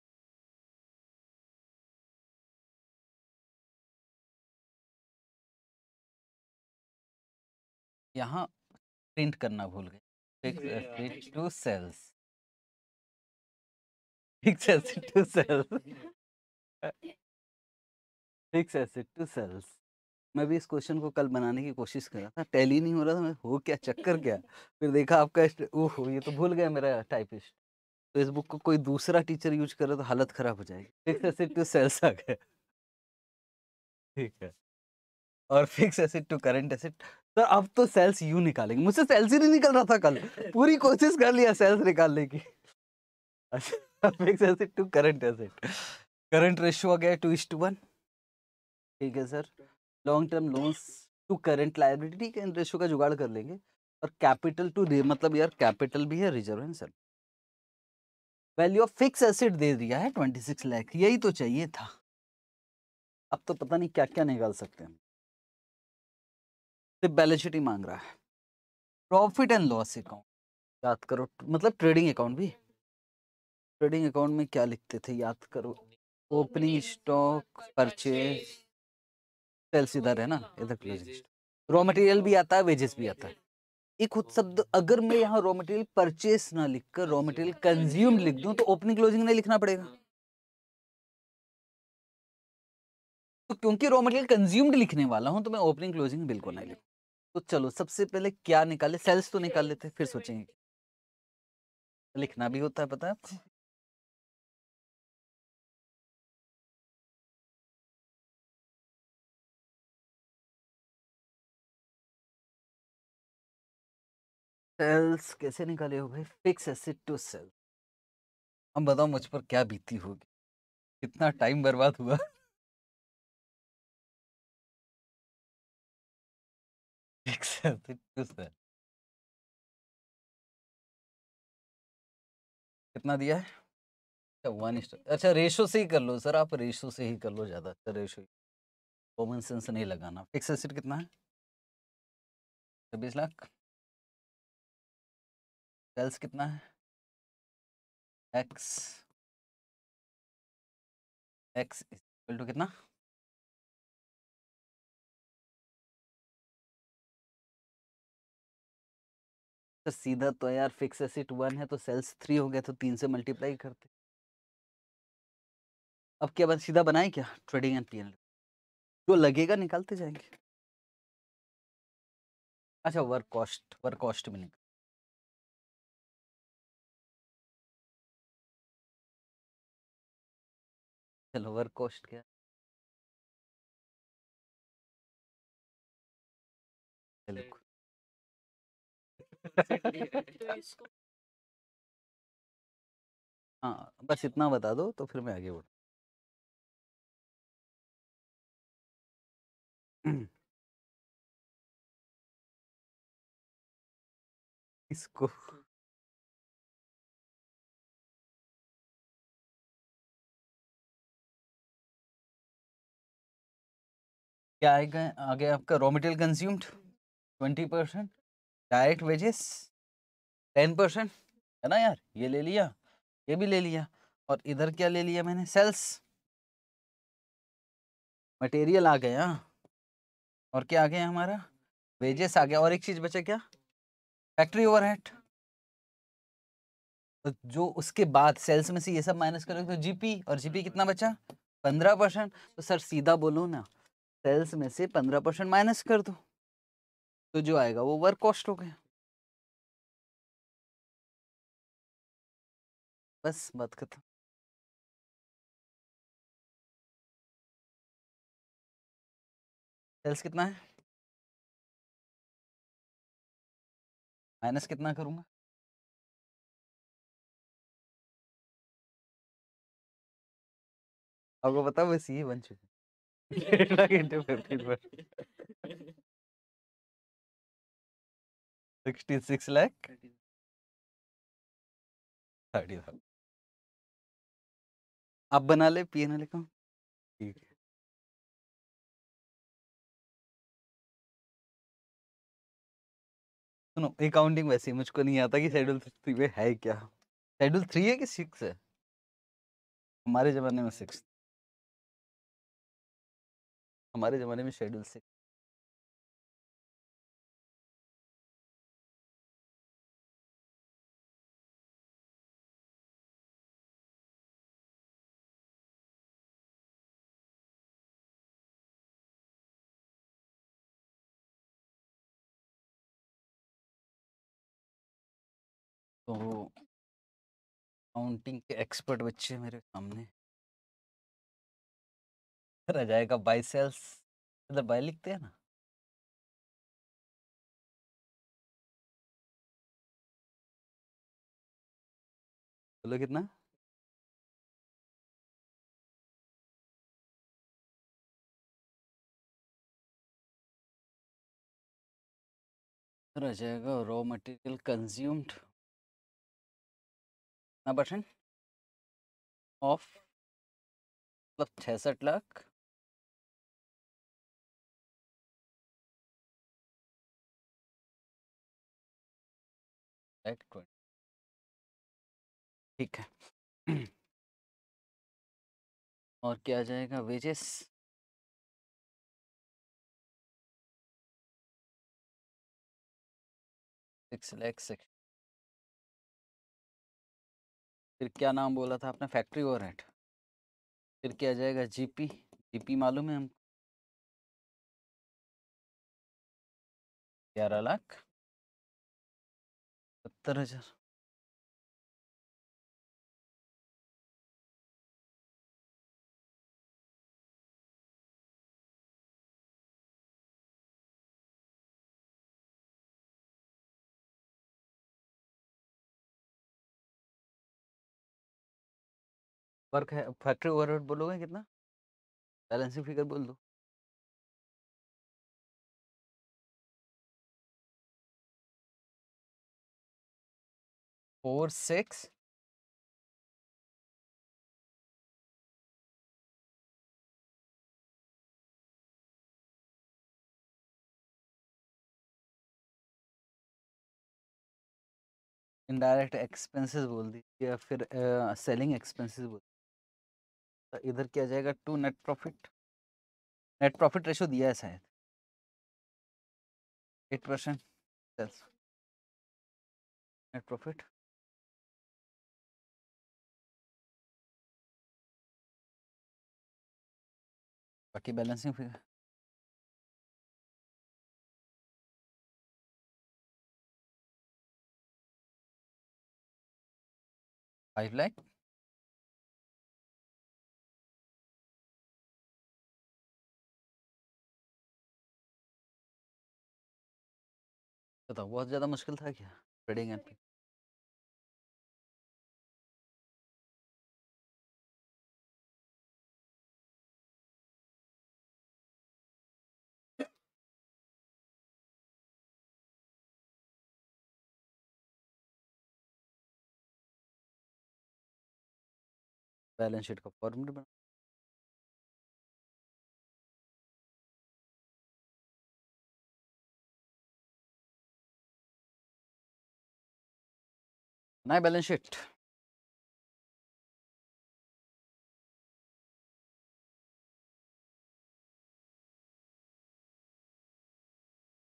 यहाँ प्रिंट करना भूल गए to sales fixed acid to cells fixed acid to cells मैं भी इस क्वेश्चन को कल बनाने की कोशिश कर रहा था टैली नहीं हो रहा था मैं हो क्या चक्कर क्या फिर देखा आपका ओह ये तो भूल गया मेरा टाइपिस्ट तो इस बुक को कोई दूसरा टीचर यूज करे तो हालत खराब हो जाएगी फिक्स एसिड टू सेल्स आ गया ठीक है और fixed asset to current asset sir अब तो सेल्स यू निकालेंगे मुझसे सेल्स ही नहीं निकल रहा था कल पूरी कोशिश कर लिया सेल्स निकालने की अच्छा fixed asset to current asset current ratio आ गया टू इज टू वन ठीक है sir long term loans to current liability ठीक है का जुगाड़ कर लेंगे और कैपिटल टू मतलब यार कैपिटल भी है reserve and sir value of fixed asset दे दिया है ट्वेंटी सिक्स लैख यही तो चाहिए था अब तो पता नहीं क्या क्या निकाल सकते हैं सिर्फ बैलेंस शीट ही मांग रहा है प्रॉफिट एंड लॉस अकाउंट याद करो मतलब ट्रेडिंग अकाउंट भी ट्रेडिंग अकाउंट में क्या लिखते थे याद करो ओपनिंग स्टॉक परचेज सेल्स इधर है ना इधर क्लोजिंग रॉ मटेरियल भी आता है वेजेस भी आता है एक खुद शब्द अगर मैं यहाँ रॉ मटेरियल परचेस ना लिखकर रॉ मटेरियल कंज्यूम लिख दूं तो ओपनिंग क्लोजिंग नहीं लिखना पड़ेगा तो क्योंकि रॉ मटेरियल कंज्यूम्ड लिखने वाला हूं तो मैं ओपनिंग क्लोजिंग बिल्कुल नहीं लिखू तो चलो सबसे पहले क्या निकाले सेल्स तो निकाल लेते फिर सोचेंगे लिखना भी होता है पता है सेल्स कैसे निकाले हो भाई फिक्स एसिड टू सेल हम बताओ मुझ पर क्या बीती होगी कितना टाइम बर्बाद हुआ फिक्स एसिड टू सेल कितना दिया है वन स्टार अच्छा रेशो अच्छा, से ही कर लो सर आप रेशो से ही कर लो ज़्यादा अच्छा रेशो कॉमन सेंस नहीं लगाना फिक्स एसिड कितना है छब्बीस लाख सेल्स कितना है एक्स एक्स इक्वल टू कितना तो सीधा तो यार फिक्स एसिट वन है तो सेल्स थ्री हो गया तो तीन से मल्टीप्लाई करते अब क्या बन सीधा बनाए क्या ट्रेडिंग एंड पीएनएल जो लगेगा निकालते जाएंगे अच्छा वर्क कॉस्ट वर्क कॉस्ट में निकाल चलो वर्क कॉस्ट क्या हाँ बस इतना बता दो तो फिर मैं आगे बढ़ इसको क्या आएगा आगे आपका raw material consumed twenty percent direct wages ten percent है ना यार ये ले लिया ये भी ले लिया और इधर क्या ले लिया मैंने सेल्स मटेरियल आ गया और क्या आ गया हमारा वेजेस आ गया और एक चीज़ बचा क्या फैक्ट्री ओवरहेड तो जो उसके बाद सेल्स में से ये सब माइनस करोगे तो जीपी और जीपी कितना बचा पंद्रह परसेंट तो सर सीधा बोलो ना सेल्स में से पंद्रह परसेंट माइनस कर दो तो जो आएगा वो वर्क कॉस्ट हो गया बस बात खत्म सेल्स कितना है माइनस कितना करूंगा आपको बताओ बस ये बन चुका like into 15%. 66 lakh? 30 thousand. आप बना ले पी ना लिखो ठीक है सुनो अकाउंटिंग वैसे ही मुझको नहीं आता कि शेड्यूल थ्री में है क्या शेड्यूल थ्री है कि सिक्स है हमारे ज़माने में सिक्स था हमारे ज़माने में शेड्यूल से तो काउंटिंग के एक्सपर्ट बच्चे मेरे सामने रह जाएगा सेल्स इधर बाय लिखते हैं ना बोलो कितना जाएगा raw material consumed percent of मतलब छसठ लाख राइट ट्वेंटी ठीक है और क्या आ जाएगा वेजेस सिक्स सिक्स फिर क्या नाम बोला था आपने फैक्ट्री हेड फिर क्या आ जाएगा जीपी जीपी मालूम है हम ग्यारह लाख सत्तर हजार वर्क है फैक्ट्री ओवरहेड बोलोगे कितना बैलेंसिंग फिगर बोल दो फोर सिक्स इनडायरेक्ट एक्सपेंसेस बोल दीजिए या फिर सेलिंग एक्सपेंसेस बोल तो इधर क्या जाएगा to net profit net profit ratio दिया है शायद एट परसेंट नेट प्रॉफिट बाकी बैलेंसिंग फिगर फाइव लाख बताओ बहुत ज़्यादा मुश्किल था क्या ट्रेडिंग एंड बैलेंस शीट का फॉर्मेट बना बनाए बैलेंस शीट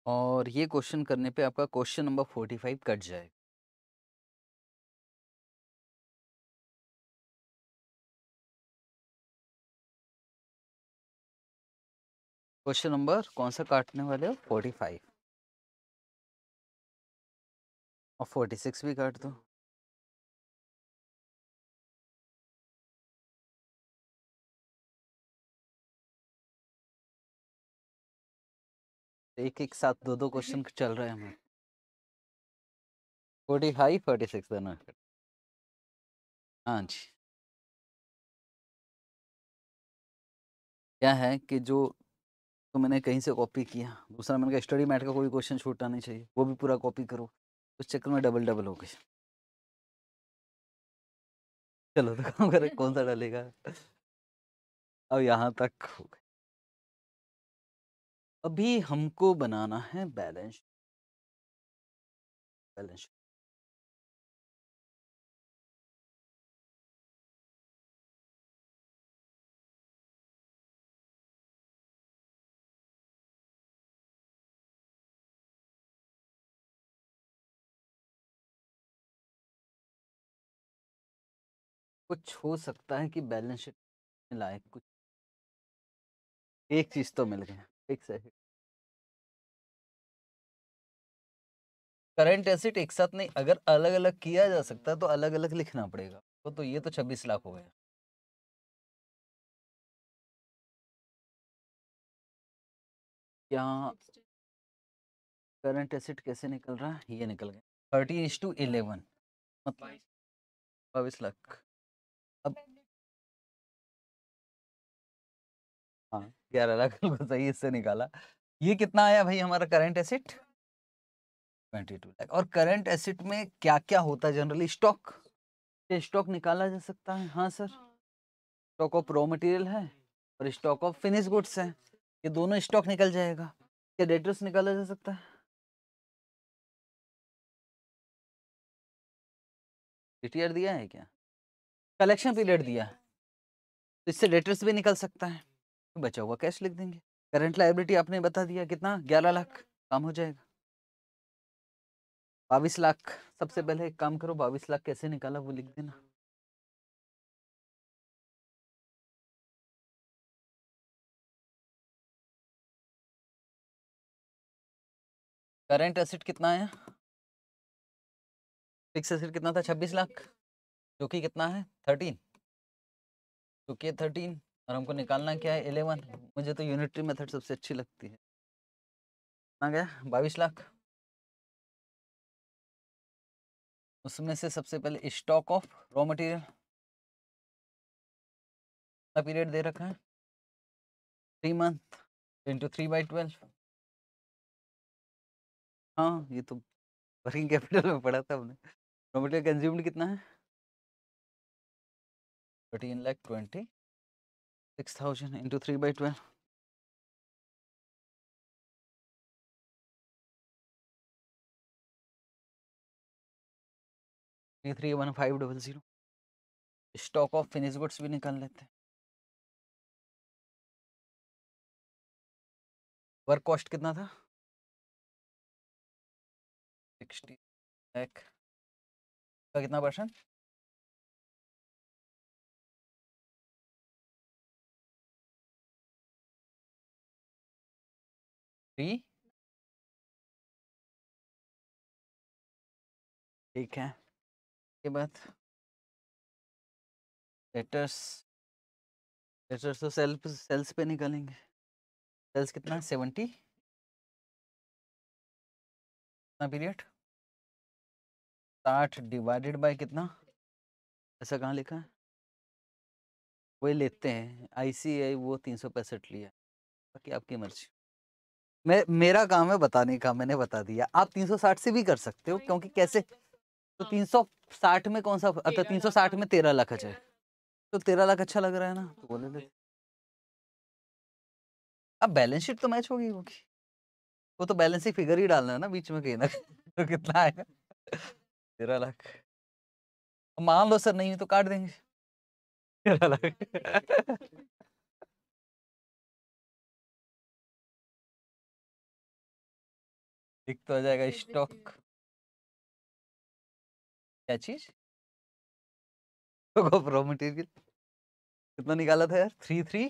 और ये क्वेश्चन करने पे आपका question number forty five cut जाएगा क्वेश्चन नंबर कौन सा काटने वाले हो फोर्टी फाइव और फोर्टी सिक्स भी काट दो एक एक साथ दो दो क्वेश्चन चल रहे हैं हमें फोर्टी फाइव फोर्टी सिक्स दोनों हाँ जी क्या है कि जो तो मैंने कहीं से कॉपी किया दूसरा मैंने कहा स्टडी मैट का कोई क्वेश्चन छूटना नहीं चाहिए वो भी पूरा कॉपी करो उस चक्कर में डबल डबल हो गए चलो तो काम करे कौन सा डालेगा अब यहाँ तक हो गए अभी हमको बनाना है बैलेंस बैलेंस कुछ हो सकता है कि बैलेंस शीट लाए कुछ एक चीज तो मिल गया फिक्स है करंट एसेट एक साथ नहीं अगर अलग अलग किया जा सकता है तो अलग अलग लिखना पड़ेगा तो, तो ये तो छब्बीस लाख हो गया क्या करंट एसेट कैसे निकल रहा है ये निकल गया थर्टीन इज टू इलेवन मतलब बाईस लाख अब हाँ यार को सही इससे निकाला ये कितना आया भाई हमारा current asset twenty two lakh और करंट एसिड में क्या क्या होता है जनरली स्टॉक स्टॉक निकाला जा सकता है हाँ sir stock of raw material है और स्टॉक ऑफ फिनिश गुड्स है ये दोनों स्टॉक निकल जाएगा क्या डेटर्स निकाला जा सकता है टीटीआर दिया है क्या कलेक्शन पीरियड दिया तो इससे डेटर्स भी निकल सकता है तो बचा हुआ कैश लिख देंगे करंट लाइबिलिटी आपने बता दिया कितना ग्यारह लाख काम हो जाएगा बाईस लाख सबसे पहले एक काम करो बाईस लाख कैसे निकाला वो लिख देना करंट एसेट कितना आया फिक्स एसेट कितना था छब्बीस लाख जो कि कितना है थर्टीन जो कि थर्टीन और हमको निकालना क्या है एलेवन मुझे तो यूनिटरी मेथड सबसे अच्छी लगती है कितना गया बाईस लाख उसमें से सबसे पहले स्टॉक ऑफ रॉ मटेरियल कितना पीरियड दे रखा है three month into three by twelve हाँ ये तो वर्किंग कैपिटल में पढ़ा था हमने रॉ मटेरियल कंज्यूम्ड कितना है 13 lakh 20 6000 into 3 by 12 three three one five double zero stock of finish goods भी निकाल लेते हैं वर्क कॉस्ट कितना था सिक्सटी लैख का कितना परसेंट थ्री ठीक है के बाद लेटर्स लेटर्स तो सेल्फ सेल्स पे निकालेंगे सेल्स कितना सेवेंटी कितना पीरियड साठ डिवाइडेड बाय कितना ऐसा कहाँ लिखा है वही लेते हैं आईसीआई वो तीन सौ पैंसठ लिया बाकी आपकी मर्जी मैं मेरा काम है बताने का मैंने बता दिया आप 360 से भी कर सकते हो क्योंकि कैसे तो 360 हाँ। में कौन सा अतः अच्छा, 360 में तेरह लाख अच्छा तो तेरह लाख अच्छा लग रहा है ना तो बोले ले अब बैलेंस शीट तो मैच होगी होगी वो तो बैलेंस ही फिगर ही डालना है ना बीच में कहीं ना तो कितना आएगा तेरह लाख मान लो सर नहीं तो काट देंगे तेरह लाख एक तो हो जाएगा स्टॉक क्या चीज तो रॉ मटेरियल कितना निकाला था यार थ्री थ्री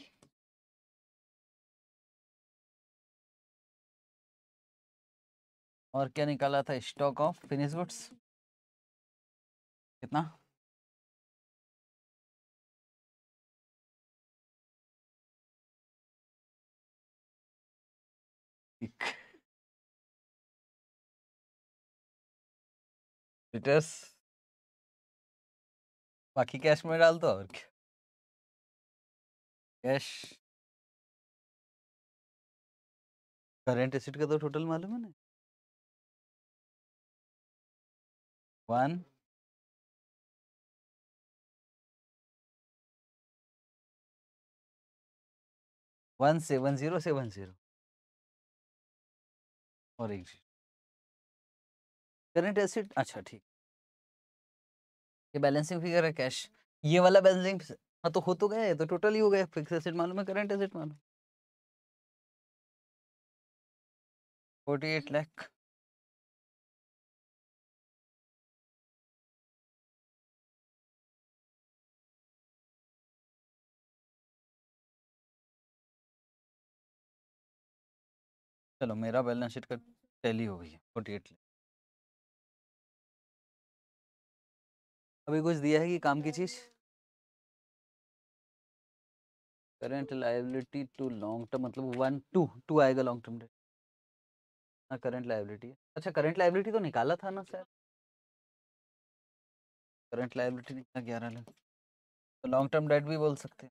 और क्या निकाला था स्टॉक ऑफ फिनिश गुड्स कितना एक स्टेटस बाकी कैश में डाल दो और क्या कैश करेंट एसिड का तो टोटल मालूम है ना one one seven zero seven zero और एक जीरो करंट एसिड अच्छा ठीक ये बैलेंसिंग फिगर है कैश ये वाला बैलेंसिंग हाँ तो हो तो गया तो टोटल ही हो गया फिक्स एसिड मालूम है करंट एसिड मालूम फोर्टी एट लैख चलो मेरा बैलेंस शीट का टैली हो गई है फोर्टी एट अभी कुछ दिया है कि काम की चीज current liability to long term मतलब वन टू टू आएगा लॉन्ग टर्म डेट ना करंट लाइबिलिटी अच्छा करंट लाइबिलिटी तो निकाला था ना सर करेंट लाइबिलिटी निकला ग्यारह लाख तो लॉन्ग टर्म डेट भी बोल सकते हैं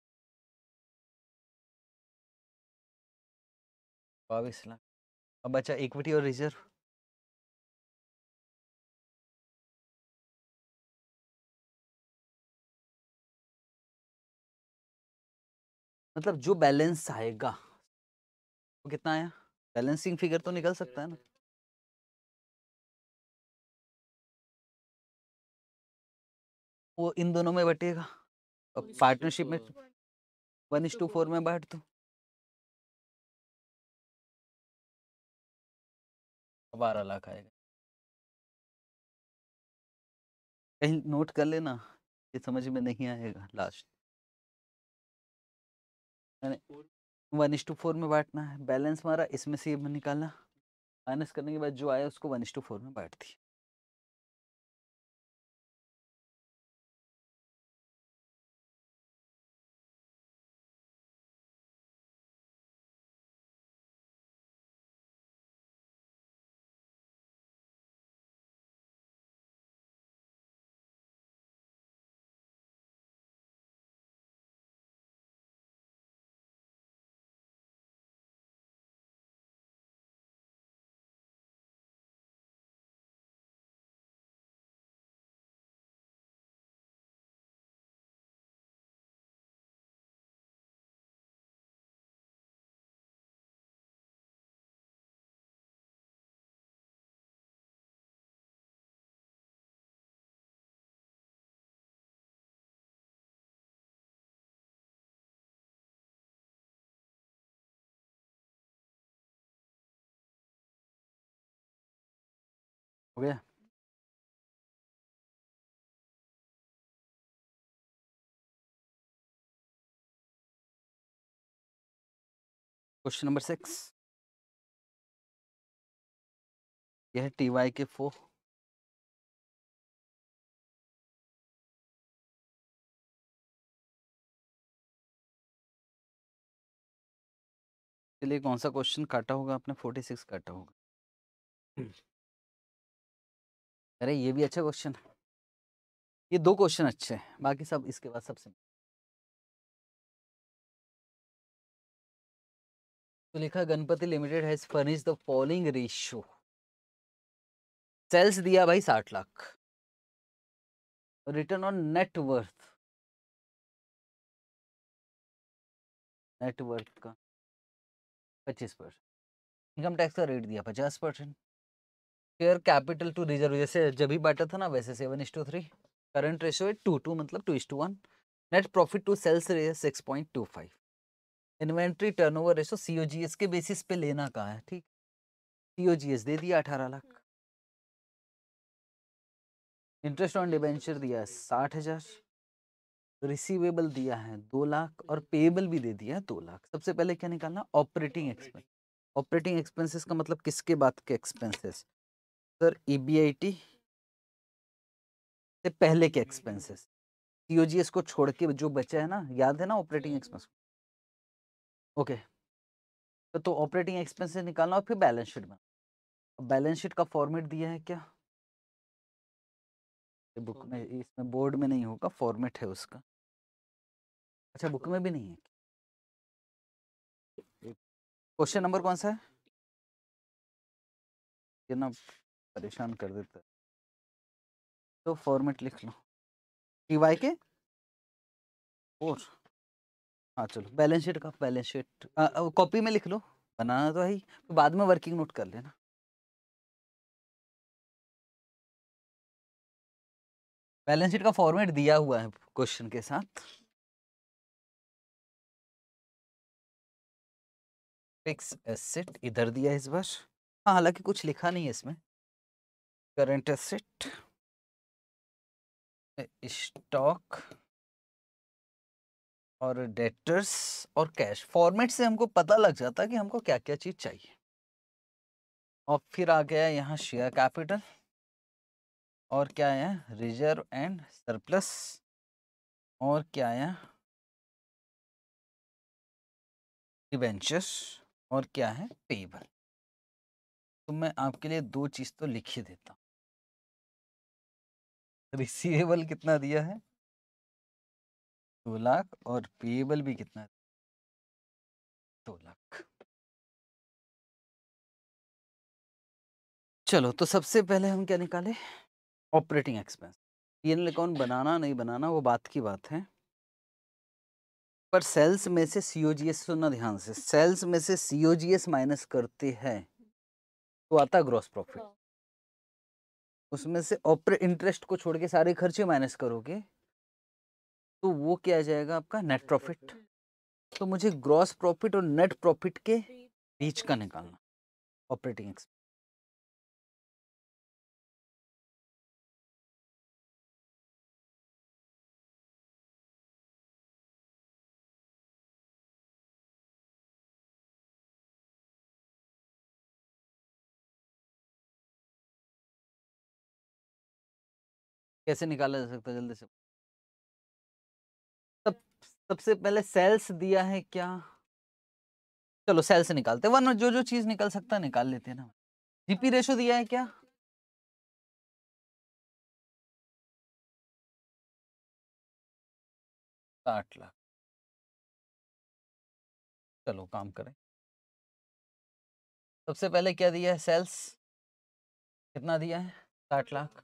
बाईस लाख अब बचा इक्विटी और रिजर्व मतलब जो बैलेंस आएगा वो कितना आया बैलेंसिंग फिगर तो निकल सकता है ना वो इन दोनों में बटेगा और पार्टनरशिप में वन इज टू फोर में बांट दो तो। बारह लाख आएगा कहीं नोट कर लेना ये समझ में नहीं आएगा लास्ट मैंने वन एस टू फोर में बांटना है बैलेंस मारा इसमें से ये निकालना माइनस करने के बाद जो आया उसको वन एस टू फोर में बांट दिया हो गया क्वेश्चन नंबर सिक्स यह टी वाई के फोर के लिए कौन सा क्वेश्चन काटा होगा आपने फोर्टी सिक्स काटा होगा हम्म। अरे ये भी अच्छा क्वेश्चन है ये दो क्वेश्चन अच्छे हैं बाकी सब इसके बाद सबसे तो लिखा Ganpati limited has furnish the following ratio sales दिया भाई साठ lakh return on net worth net worth का पच्चीस परसेंट इनकम टैक्स का रेट दिया पचास percent share capital to reserve जैसे जब भी बैठा था ना वैसे seven is to three current ratio है टू टू मतलब two is to one net profit to sales six point two five inventory turn over ratio C O G S के बेसिस पे लेना कहा है ठीक सी ओ जी एस दे दिया अठारह लाख इंटरेस्ट ऑन डिबेंचर दिया है साठ हजार रिसीवेबल दिया है दो लाख और पेएबल भी दे दिया है दो लाख सबसे पहले क्या निकालना ऑपरेटिंग एक्सपेंस ऑपरेटिंग एक्सपेंसेस का मतलब किसके बात के एक्सपेंसेस सर ईबीआईटी e से पहले के e एक्सपेंसेस सीओजीएस को छोड़ के जो बचा है ना याद है ना operating hmm, hmm. Expense okay तो, तो ऑपरेटिंग एक्सपेंसेस निकालना और फिर बैलेंस शीट बना बैलेंस शीट का फॉर्मेट दिया है क्या बुक में इसमें बोर्ड में नहीं होगा फॉर्मेट है उसका अच्छा बुक में भी नहीं है क्वेश्चन नंबर कौन सा है ये ना परेशान कर देता है तो फॉर्मेट लिख लो टी वाई के और हाँ चलो बैलेंस शीट का बैलेंस शीट कॉपी में लिख लो बनाना तो है तो बाद में वर्किंग नोट कर लेना बैलेंस शीट का फॉर्मेट दिया हुआ है क्वेश्चन के साथ फिक्स एसेट इधर दिया है इस बार हाँ हालांकि कुछ लिखा नहीं है इसमें करेंट एसेट स्टॉक और डेटर्स और कैश फॉर्मेट से हमको पता लग जाता है कि हमको क्या क्या चीज़ चाहिए और फिर आ गया यहाँ शेयर कैपिटल और क्या आया रिजर्व एंड सरप्लस और क्या है डिवेंचर्स और क्या है पेबल तो मैं आपके लिए दो चीज़ तो लिख ही देता हूँ रिसीवेबल कितना दिया है दो लाख और पेएबल भी कितना दो लाख चलो तो सबसे पहले हम क्या निकाले operating expense P N account बनाना नहीं बनाना वो बात की बात है पर सेल्स में से सीओजीएस जी एस सुनना ध्यान से सेल्स में से सीओजीएस जी एस माइनस करते हैं तो आता ग्रॉस प्रॉफिट उसमें से ऑपरेट इंटरेस्ट को छोड़ के सारे खर्चे माइनस करोगे तो वो क्या आ जाएगा आपका नेट प्रॉफिट तो मुझे ग्रॉस प्रॉफिट और नेट प्रॉफिट के बीच तो का निकालना ऑपरेटिंग एक्सपेंस कैसे निकाला जा सकता है जल्दी से सब सबसे पहले सेल्स दिया है क्या चलो सेल्स निकालते वरना जो जो चीज निकल सकता निकाल लेते हैं ना जीपी रेशो दिया है क्या साठ लाख चलो काम करें सबसे पहले क्या दिया है सेल्स कितना दिया है साठ लाख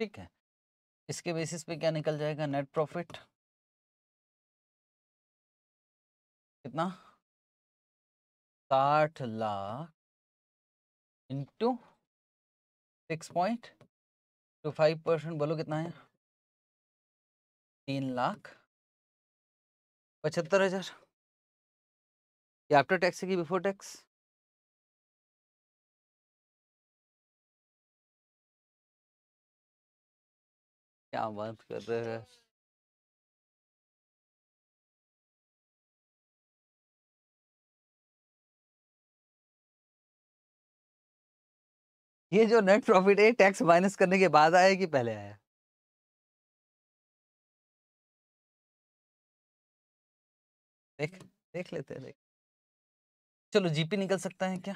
ठीक है इसके बेसिस पे क्या निकल जाएगा नेट प्रॉफिट कितना साठ lakh into six point two five percent बोलो कितना है तीन लाख पचहत्तर हजार ये आफ्टर टैक्स की बिफोर टैक्स क्या बात कर रहे हैं ये जो नेट प्रॉफिट है टैक्स माइनस करने के बाद आया कि पहले आया देख देख लेते हैं देख चलो जीपी निकल सकता है क्या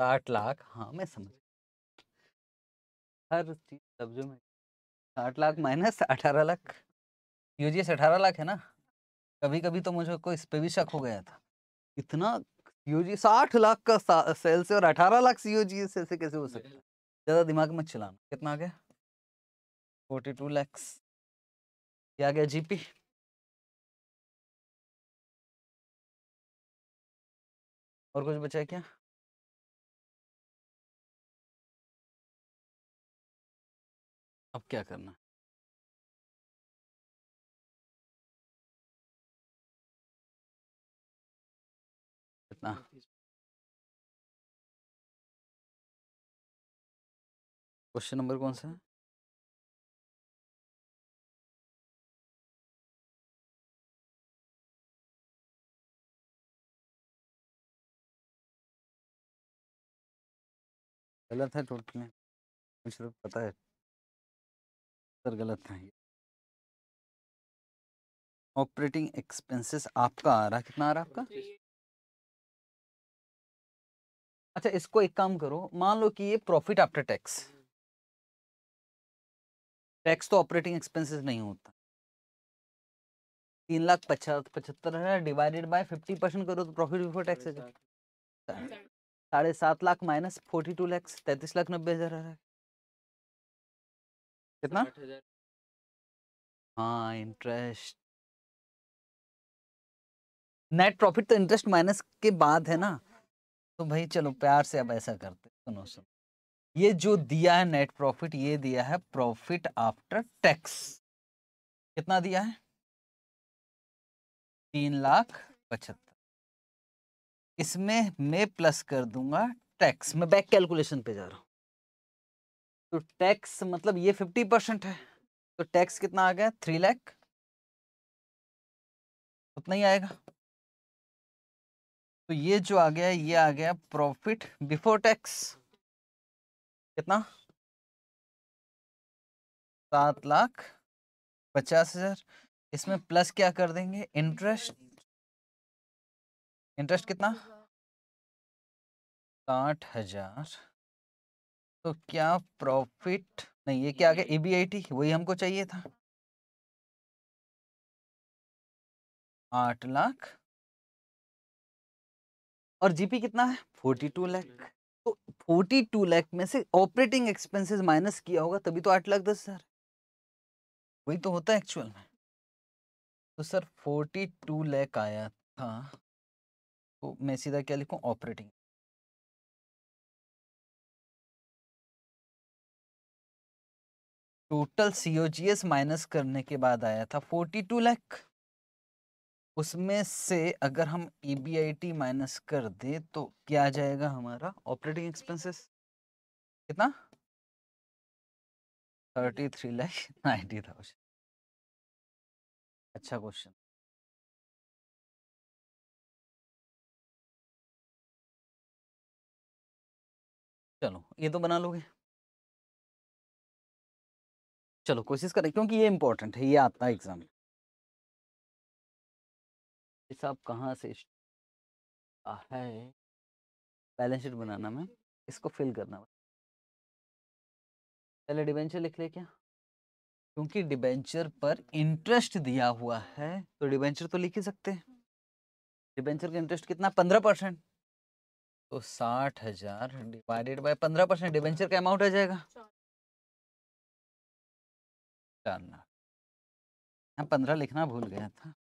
साठ लाख हाँ मैं समझ हर चीज सब्जों में साठ लाख माइनस अठारह लाख यूजीएस अठारह लाख है ना कभी कभी तो मुझे कोई इस पे भी शक हो गया था इतना जी साठ लाख का सेल से और अठारह लाख सी यूजी सेल से कैसे हो सकता है ज़्यादा दिमाग मत चलाना कितना आ गया फोर्टी टू लैक्स ये आ गया जीपी और कुछ बचा क्या अब क्या करना है इतना क्वेश्चन नंबर कौन सा गलत है में मुझे तो पता है सर गलत नहीं ऑपरेटिंग एक्सपेंसेस आपका आ रहा कितना आ रहा आपका अच्छा इसको एक काम करो मान लो कि ये प्रॉफिट आफ्टर टैक्स टैक्स तो ऑपरेटिंग एक्सपेंसेस नहीं होता तीन लाख पचास पचहत्तर हजार डिवाइडेड बाय फिफ्टी परसेंट करो तो प्रॉफिट बिफोर टैक्स साढ़े सात lakh minus forty two lakhs तैतीस लाख नब्बे हजार आ रहा है कितना हाँ इंटरेस्ट नेट प्रॉफिट तो इंटरेस्ट माइनस के बाद है ना तो भाई चलो प्यार से अब ऐसा करते सुनो सुनो ये जो दिया है नेट प्रॉफिट ये दिया है प्रॉफिट आफ्टर टैक्स कितना दिया है तीन लाख पचहत्तर इसमें मैं प्लस कर दूंगा टैक्स मैं बैक कैलकुलेशन पे जा रहा हूँ तो टैक्स मतलब ये फिफ्टी परसेंट है तो टैक्स कितना आ गया थ्री लैख उतना ही आएगा तो ये जो आ गया ये आ गया प्रॉफिट बिफोर टैक्स कितना सात लाख पचास हजार इसमें प्लस क्या कर देंगे इंटरेस्ट इंटरेस्ट कितना साठ हजार तो क्या प्रॉफिट नहीं ये क्या आ गया टी वही हमको चाहिए था आठ लाख और जीपी कितना है फोर्टी टू लैख तो फोर्टी टू लैख में से ऑपरेटिंग एक्सपेंसेस माइनस किया होगा तभी तो आठ लाख दस हजार वही तो होता है एक्चुअल में तो सर फोर्टी टू लैख आया था तो मैं सीधा क्या लिखूँ operating total C G S minus करने के बाद आया था फोर्टी टू लैख उसमें से अगर हम E B I T minus कर दे तो क्या आ जाएगा हमारा ऑपरेटिंग एक्सपेंसेस कितना thirty three lakh ninety thousand अच्छा क्वेश्चन चलो ये तो बना लोगे चलो कोशिश करें क्योंकि ये इम्पोर्टेंट है ये आता है एग्जाम साहब कहाँ से है बैलेंस शीट बनाना मैं इसको फिल करना पहले डिबेंचर लिख ले क्या क्योंकि डिबेंचर पर इंटरेस्ट दिया हुआ है तो डिबेंचर तो लिख ही सकते हैं डिबेंचर का इंटरेस्ट कितना पंद्रह परसेंट तो साठ हजार डिवाइडेड बाय पंद्रह परसेंट डिबेंचर का अमाउंट आ जाएगा चार लाख यहाँ पंद्रह लिखना भूल गया था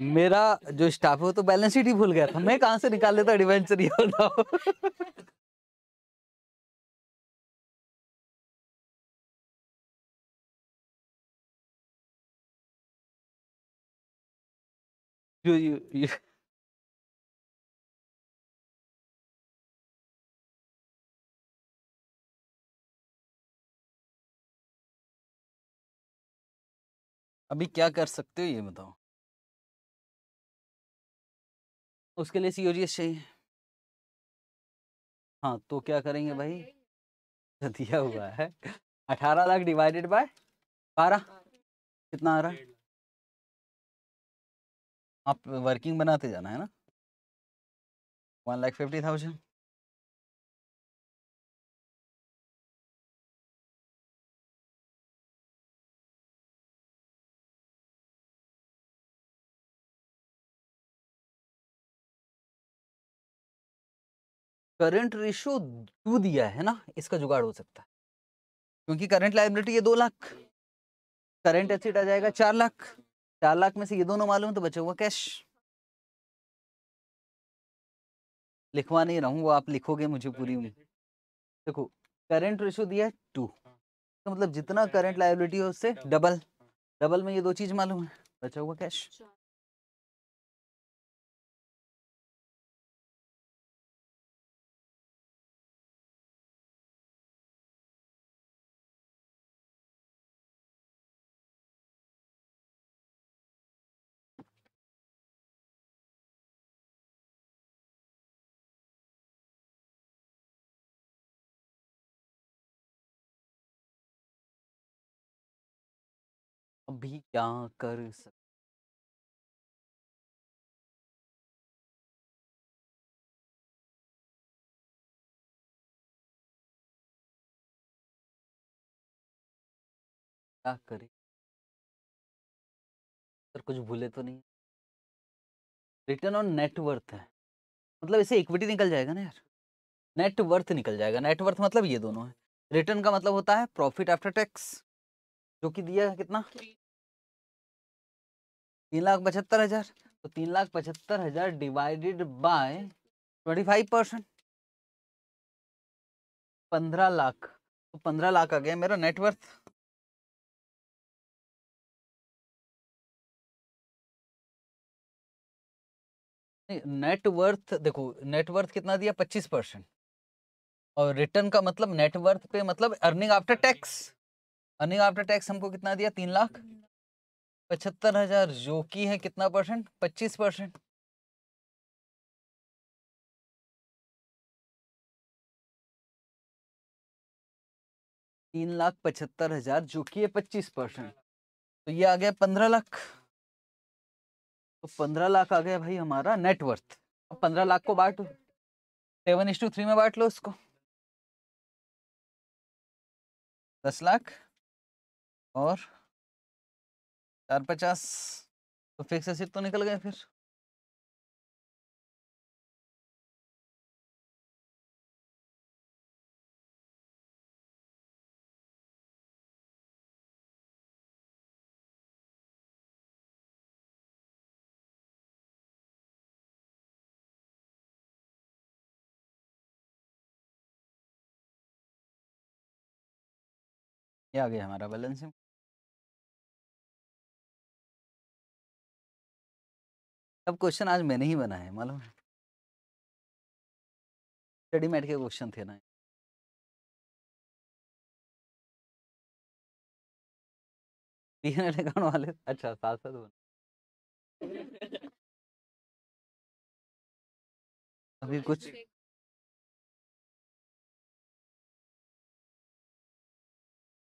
मेरा जो स्टाफ है वो तो बैलेंस शीट ही भूल गया था मैं कहां से निकाल लेता डिवेंचर ये बताओ जो you, अभी क्या कर सकते हो ये बताओ उसके लिए सी चाहिए हाँ तो क्या करेंगे हाँ, भाई तो दिया हुआ है अठारह लाख डिवाइडेड बाय बारह कितना आ रहा है आप वर्किंग बनाते जाना है ना one lakh fifty thousand current ratio two दिया है ना इसका जुगाड़ हो सकता है क्योंकि करंट लाइबिलिटी ये दो लाख करंट एसेट आ जाएगा चार लाख चार लाख में से ये दोनों मालूम तो बचा हुआ कैश लिखवा नहीं रहा हूँ वो आप लिखोगे मुझे पूरी उम्मीद देखो करंट रेशो दिया टू तो मतलब जितना करंट लाइबिलिटी है उससे डबल डबल में ये दो चीज मालूम है बचा हुआ कैश अच्छा। भी क्या कर सकते क्या करें सर कुछ भूले तो नहीं रिटर्न ऑन नेटवर्थ है मतलब इसे इक्विटी निकल जाएगा ना यार नेटवर्थ निकल जाएगा नेटवर्थ मतलब ये दोनों है रिटर्न का मतलब होता है प्रॉफिट आफ्टर टैक्स जो कि दिया है कितना तीन लाख पचहत्तर हज़ार तो तीन लाख पचहत्तर हज़ार divided by twenty five percent पंद्रह लाख तो पंद्रह लाख आ गया मेरा नेटवर्थ नेटवर्थ देखो नेटवर्थ कितना दिया पच्चीस परसेंट और रिटर्न का मतलब नेटवर्थ पे मतलब earning after tax earning after tax हमको कितना दिया तीन लाख पचहत्तर हजार जो कि है कितना परसेंट पच्चीस परसेंट तीन लाख पचहत्तर हजार जो कि है पच्चीस परसेंट तो ये आ गया पंद्रह लाख तो पंद्रह लाख आ गया भाई हमारा नेटवर्थ अब पंद्रह लाख को बांट सेवन इंस टू थ्री में बांट लो उसको दस लाख और चार पचास तो फिक्स एसिड तो निकल गए फिर आ गया हमारा बैलेंसिंग अब क्वेश्चन आज मैंने ही बनाया है मालूम है स्टडी मैट के क्वेश्चन थे ना अकाउंट वाले अच्छा साथ साथ बना तो अभी कुछ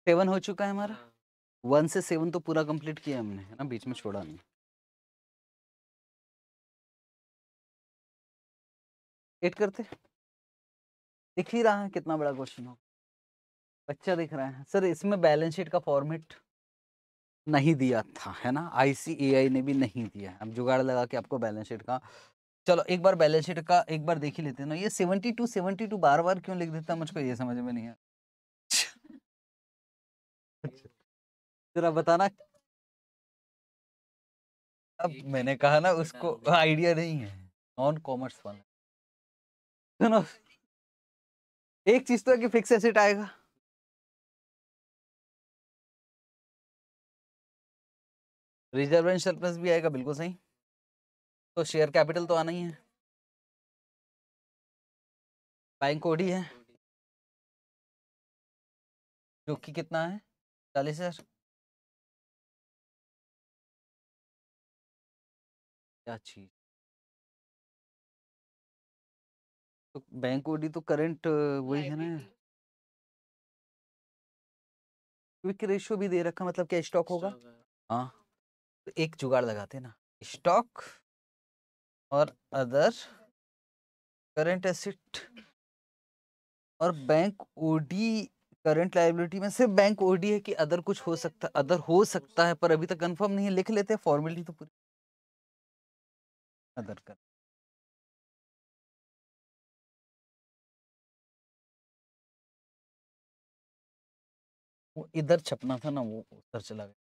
सेवन हो चुका है हमारा हाँ। वन से सेवन तो पूरा कंप्लीट किया हमने है ना बीच में छोड़ा नहीं एट करते दिख ही रहा है कितना बड़ा क्वेश्चन हो बच्चा दिख रहा है सर इसमें बैलेंस शीट का फॉर्मेट नहीं दिया था है ना आईसीएआई ने भी नहीं दिया अब जुगाड़ लगा के आपको बैलेंस शीट का चलो एक बार बैलेंस शीट का एक बार देख ही लेते हैं ना ये सेवेंटी टू सेवेंटी टू बार बार क्यों लिख देता मुझको ये समझ में नहीं है अच्छा। जरा बताना अब मैंने कहा ना उसको आइडिया नहीं है नॉन कॉमर्स वाला सुनो एक चीज तो है कि फिक्स एसिड आएगा रिजर्व एंड सरप्लस भी आएगा बिल्कुल सही तो शेयर कैपिटल तो आना ही है बाइंग ओडी है जो कि कितना है चालीस हजार क्या चीज तो बैंक ओडी तो करंट वही है ना क्विक रेशियो भी दे रखा मतलब क्या स्टॉक होगा हाँ तो एक जुगाड़ लगाते ना स्टॉक और अदर करंट एसिट और बैंक ओडी करंट लाइबिलिटी में सिर्फ बैंक ओडी है कि अदर कुछ हो सकता अदर हो सकता है पर अभी तक कंफर्म नहीं है लिख लेते हैं फॉर्मेलिटी तो पूरी अदर कर वो इधर छपना था ना वो उधर चला गया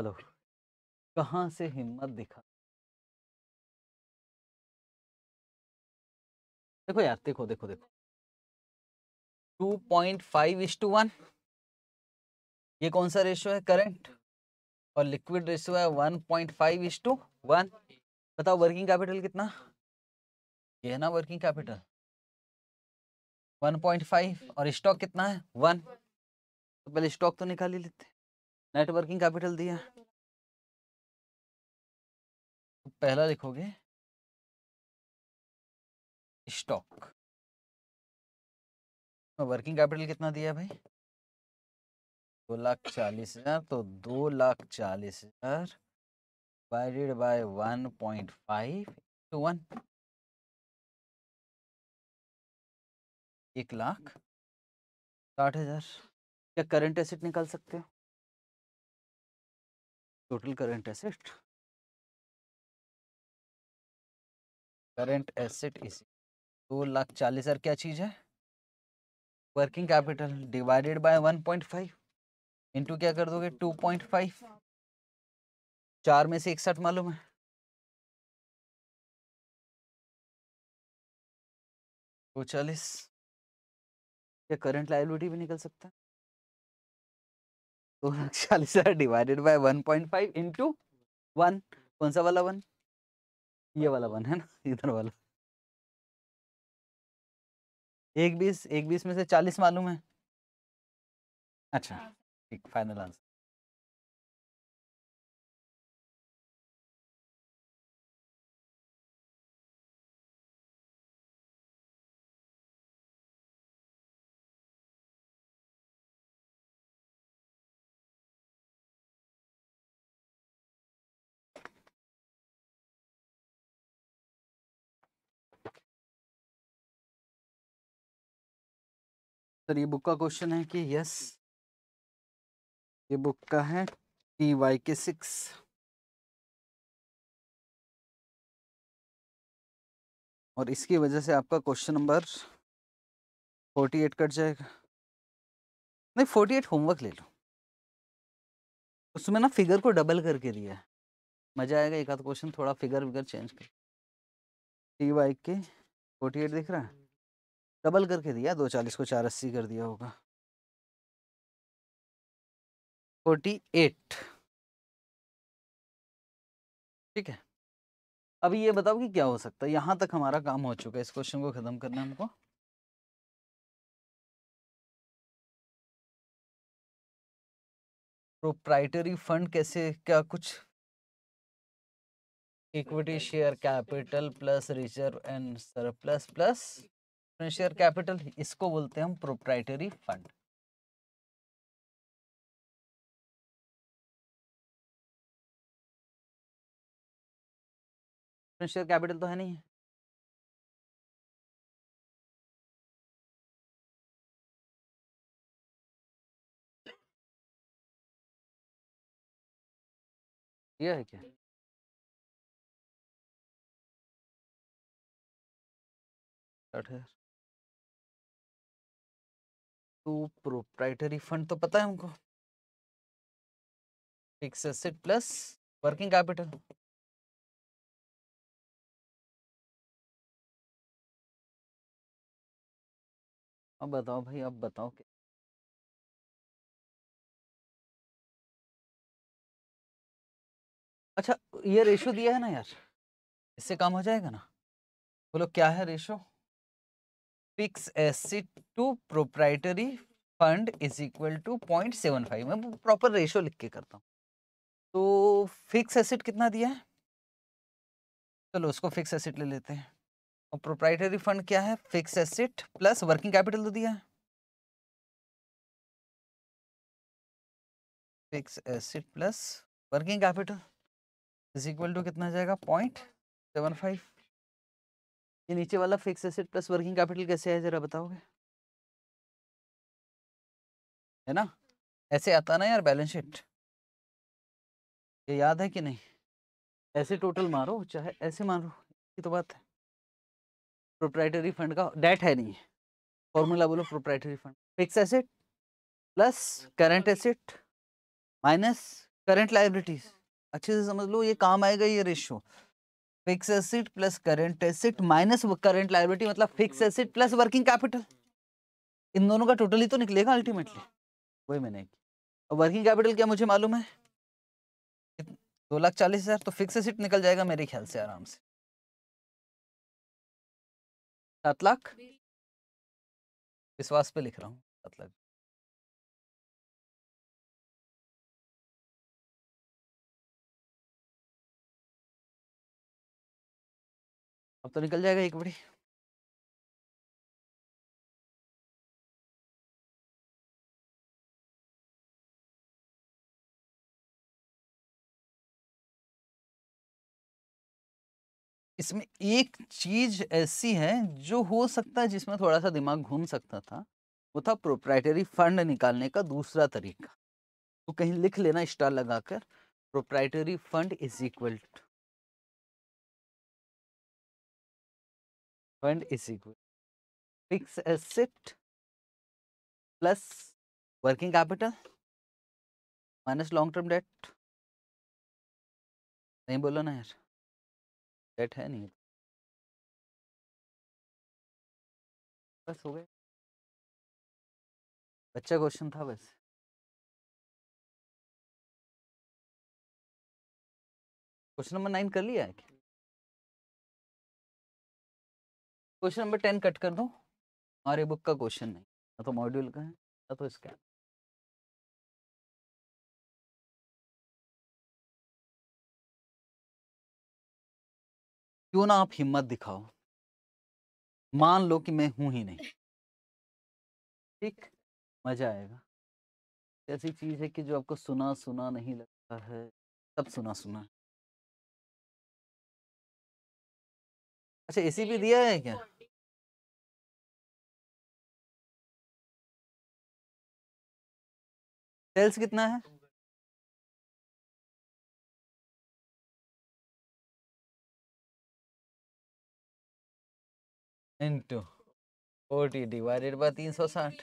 चलो कहाँ से हिम्मत दिखा देखो यार देखो देखो देखो two point five is to one ये कौन सा रेशियो है करंट और लिक्विड रेशियो है one point five is to one बताओ वर्किंग कैपिटल कितना ये है ना वर्किंग कैपिटल 1.5 और स्टॉक कितना है वन तो पहले स्टॉक तो निकाल ही लेते नेट वर्किंग कैपिटल दिया तो पहला लिखोगे स्टॉक वर्किंग कैपिटल कितना दिया भाई दो लाख चालीस हजार तो दो लाख चालीस हजार divided by 1.5 to 1 एक लाख साठ हजार क्या करंट एसेट निकाल सकते हो total current asset current asset is दो लाख चालीस हजार क्या चीज है working capital divided by one point five into क्या कर दोगे टू पॉइंट फाइव चार में से इकसठ मालूम है दो चालीस क्या करंट लाइबिलिटी भी निकल सकता है दो लाख चालीस हजार divided by one point five into one कौन सा वाला वन ये वाला वन है ना इधर वाला एक बीस एक बीस में से चालीस मालूम है अच्छा ठीक फाइनल आंसर सर ये बुक का क्वेश्चन है कि यस ये बुक का है टी वाई के सिक्स और इसकी वजह से आपका question number forty eight cut जाएगा नहीं फोर्टी एट होमवर्क ले लो उसमें ना फिगर को डबल करके दिया है मजा आएगा एक आध क्वेश्चन थोड़ा फिगर विगर चेंज कर T Y K forty eight दिख रहा है डबल करके दिया दो चालीस को चार अस्सी कर दिया होगा फोर्टी एट ठीक है अभी ये बताओ कि क्या हो सकता है यहाँ तक हमारा काम हो चुका है इस क्वेश्चन को ख़त्म करना है हमको प्रोप्राइटरी फंड कैसे क्या कुछ equity share capital plus reserve and surplus plus अपने शेयर कैपिटल इसको बोलते हैं हम प्रोप्राइटरी फंड शेयर कैपिटल तो है नहीं है ये है क्या साठ हजार टू प्रोप्राइटरी फंड तो पता है हमको fixed asset plus working capital अब बताओ भाई अब बताओ क्या अच्छा ये रेशो दिया है ना यार इससे काम हो जाएगा ना बोलो क्या है ratio fixed asset to proprietary fund is equal to point seven five मैं प्रॉपर रेशियो लिख के करता हूँ तो फिक्स एसिड कितना दिया है चलो उसको फिक्स एसिड ले लेते हैं और प्रोप्राइटरी फंड क्या है fixed asset plus working capital तो दिया है fixed asset plus working capital is equal to कितना जाएगा पॉइंट सेवन फाइव ये नीचे वाला fixed asset plus working capital कैसे है जरा बताओगे है ना ऐसे आता ना यार बैलेंस शीट ये याद है कि नहीं ऐसे टोटल मारो चाहे ऐसे मारो ये तो बात है प्रोप्राइटरी फंड का डेट है नहीं है फॉर्मूला बोलो proprietary fund fixed asset plus current asset minus current liabilities अच्छे से समझ लो ये काम आएगा ये ratio fixed asset plus current asset minus current liability मतलब fixed asset plus working capital इन दोनों का टोटल ही तो निकलेगा अल्टीमेटली वही मैंने और वर्किंग कैपिटल क्या मुझे मालूम है दो लाख चालीस हज़ार तो फिक्स एसिड निकल जाएगा मेरे ख्याल से आराम से सात लाख विश्वास पे लिख रहा हूँ सात लाख तो निकल जाएगा एक बड़ी इसमें एक चीज ऐसी है जो हो सकता है जिसमें थोड़ा सा दिमाग घूम सकता था वो था प्रोप्राइटरी फंड निकालने का दूसरा तरीका तो कहीं लिख लेना स्टार लगाकर proprietary fund is equal to and is equal fixed asset plus working capital minus long term debt नहीं बोलो ना यार डेट है नहीं बस हो गए अच्छा क्वेश्चन था बस क्वेश्चन नंबर नाइन कर लिया है क्वेश्चन नंबर टेन कट कर दो हमारे बुक का क्वेश्चन नहीं ना तो मॉड्यूल का है ना तो इसका क्यों ना आप हिम्मत दिखाओ मान लो कि मैं हूं ही नहीं ठीक मजा आएगा ऐसी चीज है कि जो आपको सुना सुना नहीं लगता है सब सुना सुना अच्छा एसी भी दिया है तो क्या सेल्स कितना है इंटू फोर्टी डिवाइडेड बाय तीन सौ साठ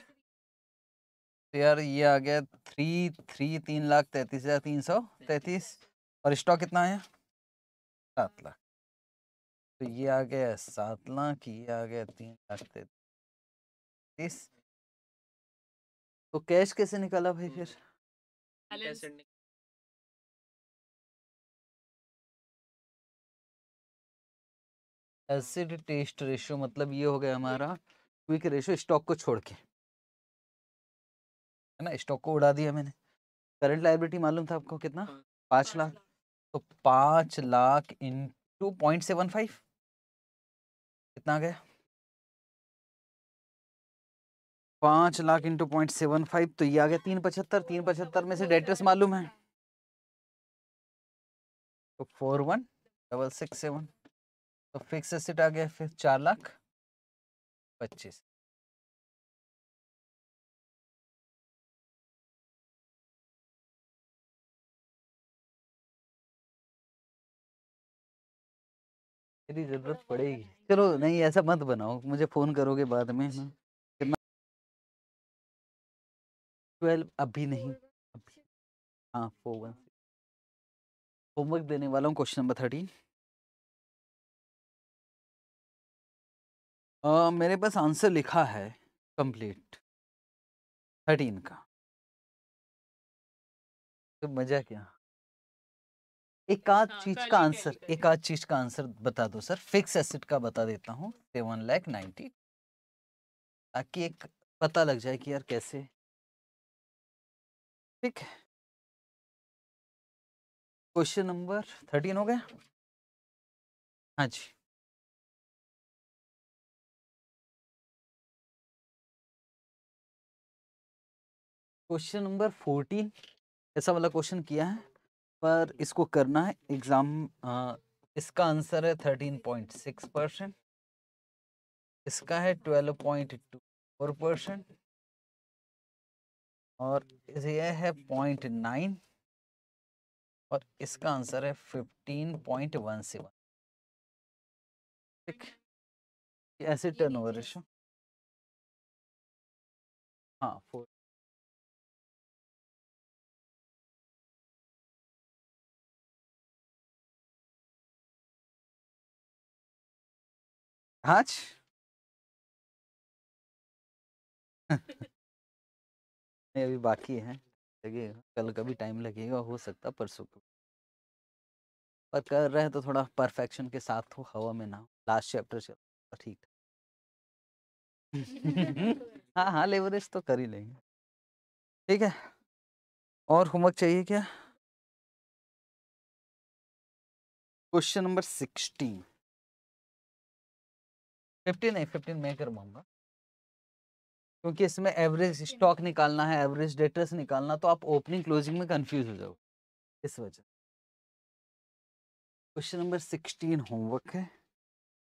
तो यार ये आ गया थ्री थ्री तीन लाख तैतीस हज़ार तीन सौ तैतीस और स्टॉक कितना आया सात लाख तो ये आ गया सात लाख ये आ गया तीन लाख तैतीस तो कैश कैसे निकाला भाई फिर एसिड टेस्ट रेशियो मतलब ये हो गया हमारा क्विक रेशियो स्टॉक को छोड़ के है ना स्टॉक को उड़ा दिया मैंने करंट लाइबिलिटी मालूम था आपको कितना पाँच लाख तो पाँच lakh into point seven five कितना आ गया पाँच lakh into point seven five तो ये आ गया तीन पचहत्तर तीन पचहत्तर में से डेटर्स मालूम है तो four one double six seven तो फिक्स एसेट आ गया फिर चार लाख पच्चीस जरूरत पड़ेगी चलो नहीं ऐसा मत बनाओ मुझे फोन करोगे बाद में ट्वेल्व अभी नहीं अभी हाँ फोर वन होमवर्क देने वाला हूँ क्वेश्चन नंबर थर्टीन मेरे पास आंसर लिखा है कंप्लीट थर्टीन का तो मजा क्या एक आध हाँ, चीज का आंसर एक आध चीज का आंसर बता दो सर फिक्स एसिड का बता देता हूँ सेवन लैख नाइन्टी ताकि एक पता लग जाए कि यार कैसे ठीक क्वेश्चन नंबर थर्टीन हो गया हाँ जी क्वेश्चन नंबर फोर्टीन ऐसा वाला क्वेश्चन किया है पर इसको करना है एग्जाम इसका आंसर है थर्टीन पॉइंट सिक्स परसेंट इसका है twelve point two four percent और ये है पॉइंट नाइन और इसका आंसर है फिफ्टीन पॉइंट वन सेवन ठीक ऐसे टर्न ओवर रेशो हाँ फोर हाँ अभी बाकी है लगेगा कल का भी टाइम लगेगा हो सकता परसों को पर कर रहे हैं तो थोड़ा परफेक्शन के साथ हो हवा में ना हो लास्ट चैप्टर चल ठीक हाँ हाँ लेवरेज तो कर ही लेंगे ठीक है और होमवर्क चाहिए क्या क्वेश्चन नंबर सिक्सटीन फिफ्टीन नहीं फिफ्टीन मैं करवाऊंगा क्योंकि इसमें एवरेज स्टॉक निकालना है एवरेज डेटर्स निकालना तो आप ओपनिंग क्लोजिंग में कंफ्यूज हो जाओ इस वजह क्वेश्चन नंबर सिक्सटीन होमवर्क है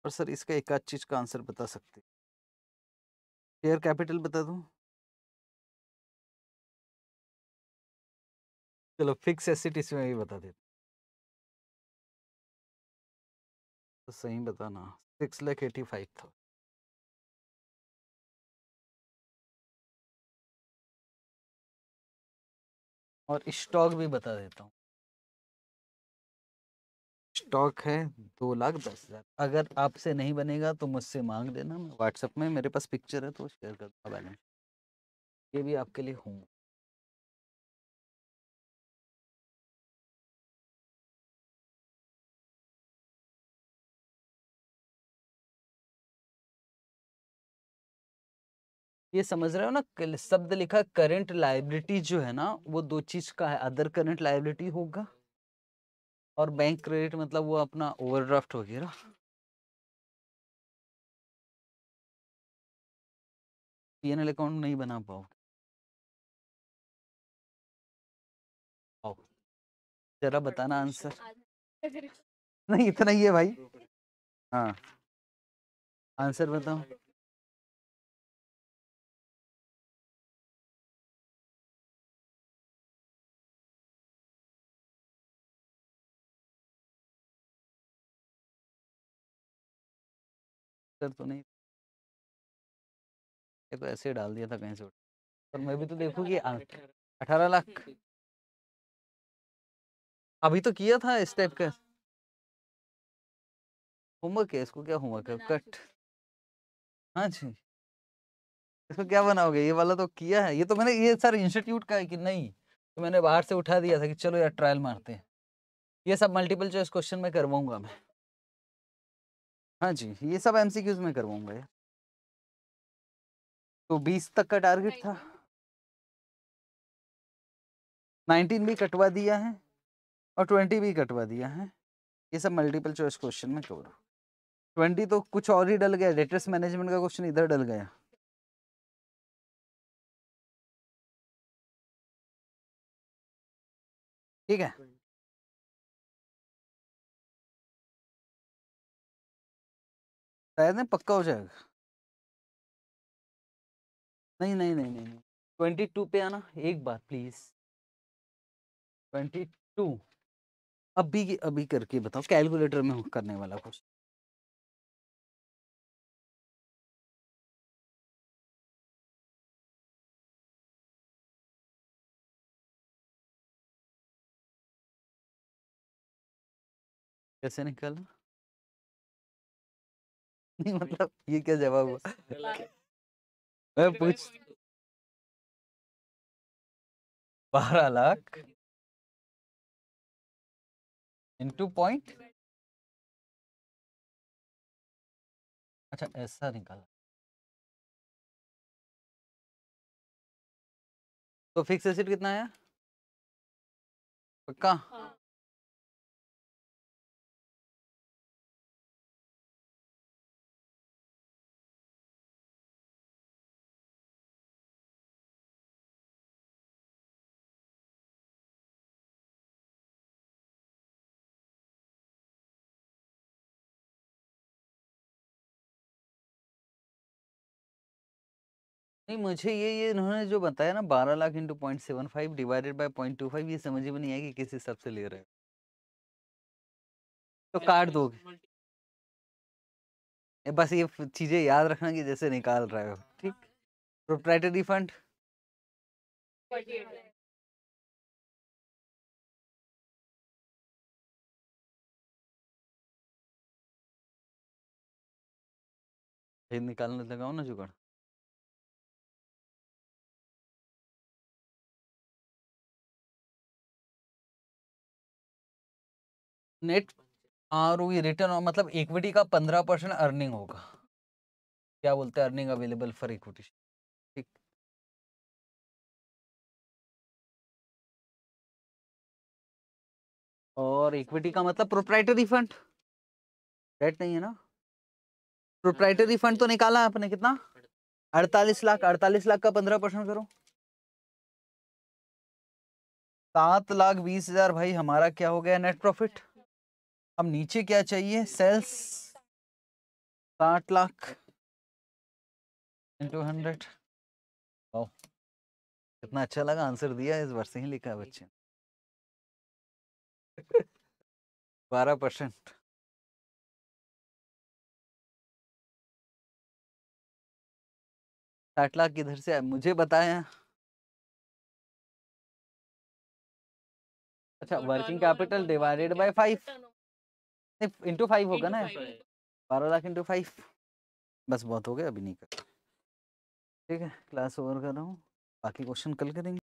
और सर इसका एक आध चीज़ का आंसर बता सकते शेयर कैपिटल बता दूं चलो फिक्स एसिट इसमें भी बता देते तो सही बताना सिक्स लैख एटी फाइव था और स्टॉक भी बता देता हूँ स्टॉक है दो लाख दस हज़ार अगर आपसे नहीं बनेगा तो मुझसे मांग देना व्हाट्सएप में मेरे पास पिक्चर है तो शेयर कर दूँगा बैलेंस ये भी आपके लिए होंगे ये समझ रहे हो ना शब्द लिखा करंट लाइबिलिटी जो है ना वो दो चीज का है अदर करंट लाइबिलिटी होगा और बैंक क्रेडिट मतलब वो अपना ओवरड्राफ्ट हो गया पीएनएल अकाउंट नहीं बना पाओगे जरा बताना आंसर नहीं इतना ही है भाई हाँ आंसर बताओ कर तो नहीं ये तो ऐसे डाल दिया था कहीं से पर मैं भी तो देखूँ कि अठारह लाख हम्म। अभी तो किया था इस टाइप का हाँ। होमवर्क है इसको क्या होमवर्क है कट हाँ जी इसको क्या हम्म। बनाओगे ये वाला तो किया है ये तो मैंने ये सर इंस्टीट्यूट का है कि नहीं तो मैंने बाहर से उठा दिया था कि चलो यार ट्रायल मारते हैं ये सब मल्टीपल चॉइस क्वेश्चन में करवाऊंगा मैं हाँ जी ये सब एमसीक्यूज में करवाऊंगा यार तो 20 तक का टारगेट था 19 भी कटवा दिया है और 20 भी कटवा दिया है ये सब मल्टीपल चॉइस क्वेश्चन में कवर ट्वेंटी तो कुछ और ही डल गया डेटर्स मैनेजमेंट का क्वेश्चन इधर डल गया ठीक है शायद नहीं पक्का हो जाएगा नहीं नहीं नहीं नहीं ट्वेंटी टू पे आना एक बार प्लीज ट्वेंटी टू अभी अभी करके बताओ कैलकुलेटर में करने वाला कुछ कैसे निकालना नहीं मतलब ये क्या जवाब हुआ मैं पूछ बारह लाख इंटू पॉइंट अच्छा ऐसा निकाला तो फिक्स एसिड कितना आया पक्का हाँ। नहीं मुझे ये ये इन्होंने जो बताया ना बारह lakh into point seven five divided by point two five ये समझ में नहीं आएगी कि किस हिसाब से ले रहे हो तो काट दोगे बस ये चीज़ें याद रखना कि जैसे निकाल रहे हो ठीक प्रोप्राइटरी फंड निकालने लगाओ ना जुगाड़ नेट आर रिटर्न मतलब इक्विटी का पंद्रह परसेंट अर्निंग होगा क्या बोलते हैं अर्निंग अवेलेबल फॉर इक्विटी ठीक और इक्विटी का मतलब प्रोप्राइटरी फंड डेट नहीं है ना प्रोप्राइटरी फंड तो निकाला आपने कितना अड़तालीस लाख अड़तालीस लाख का पंद्रह परसेंट करो सात लाख बीस हजार भाई हमारा क्या हो गया नेट प्रॉफिट अब नीचे क्या चाहिए सेल्स साठ लाख इंटू हंड्रेड कितना अच्छा लगा आंसर दिया इस से ही लिखा बच्चे बारह परसेंट साठ लाख किधर से है? मुझे बताया अच्छा working capital divided by five नहीं इंटू फाइव होगा ना बारह लाख इंटू फाइव बस बहुत हो गया अभी नहीं कर ठीक है क्लास ओवर कर रहा हूँ बाकी क्वेश्चन कल करेंगे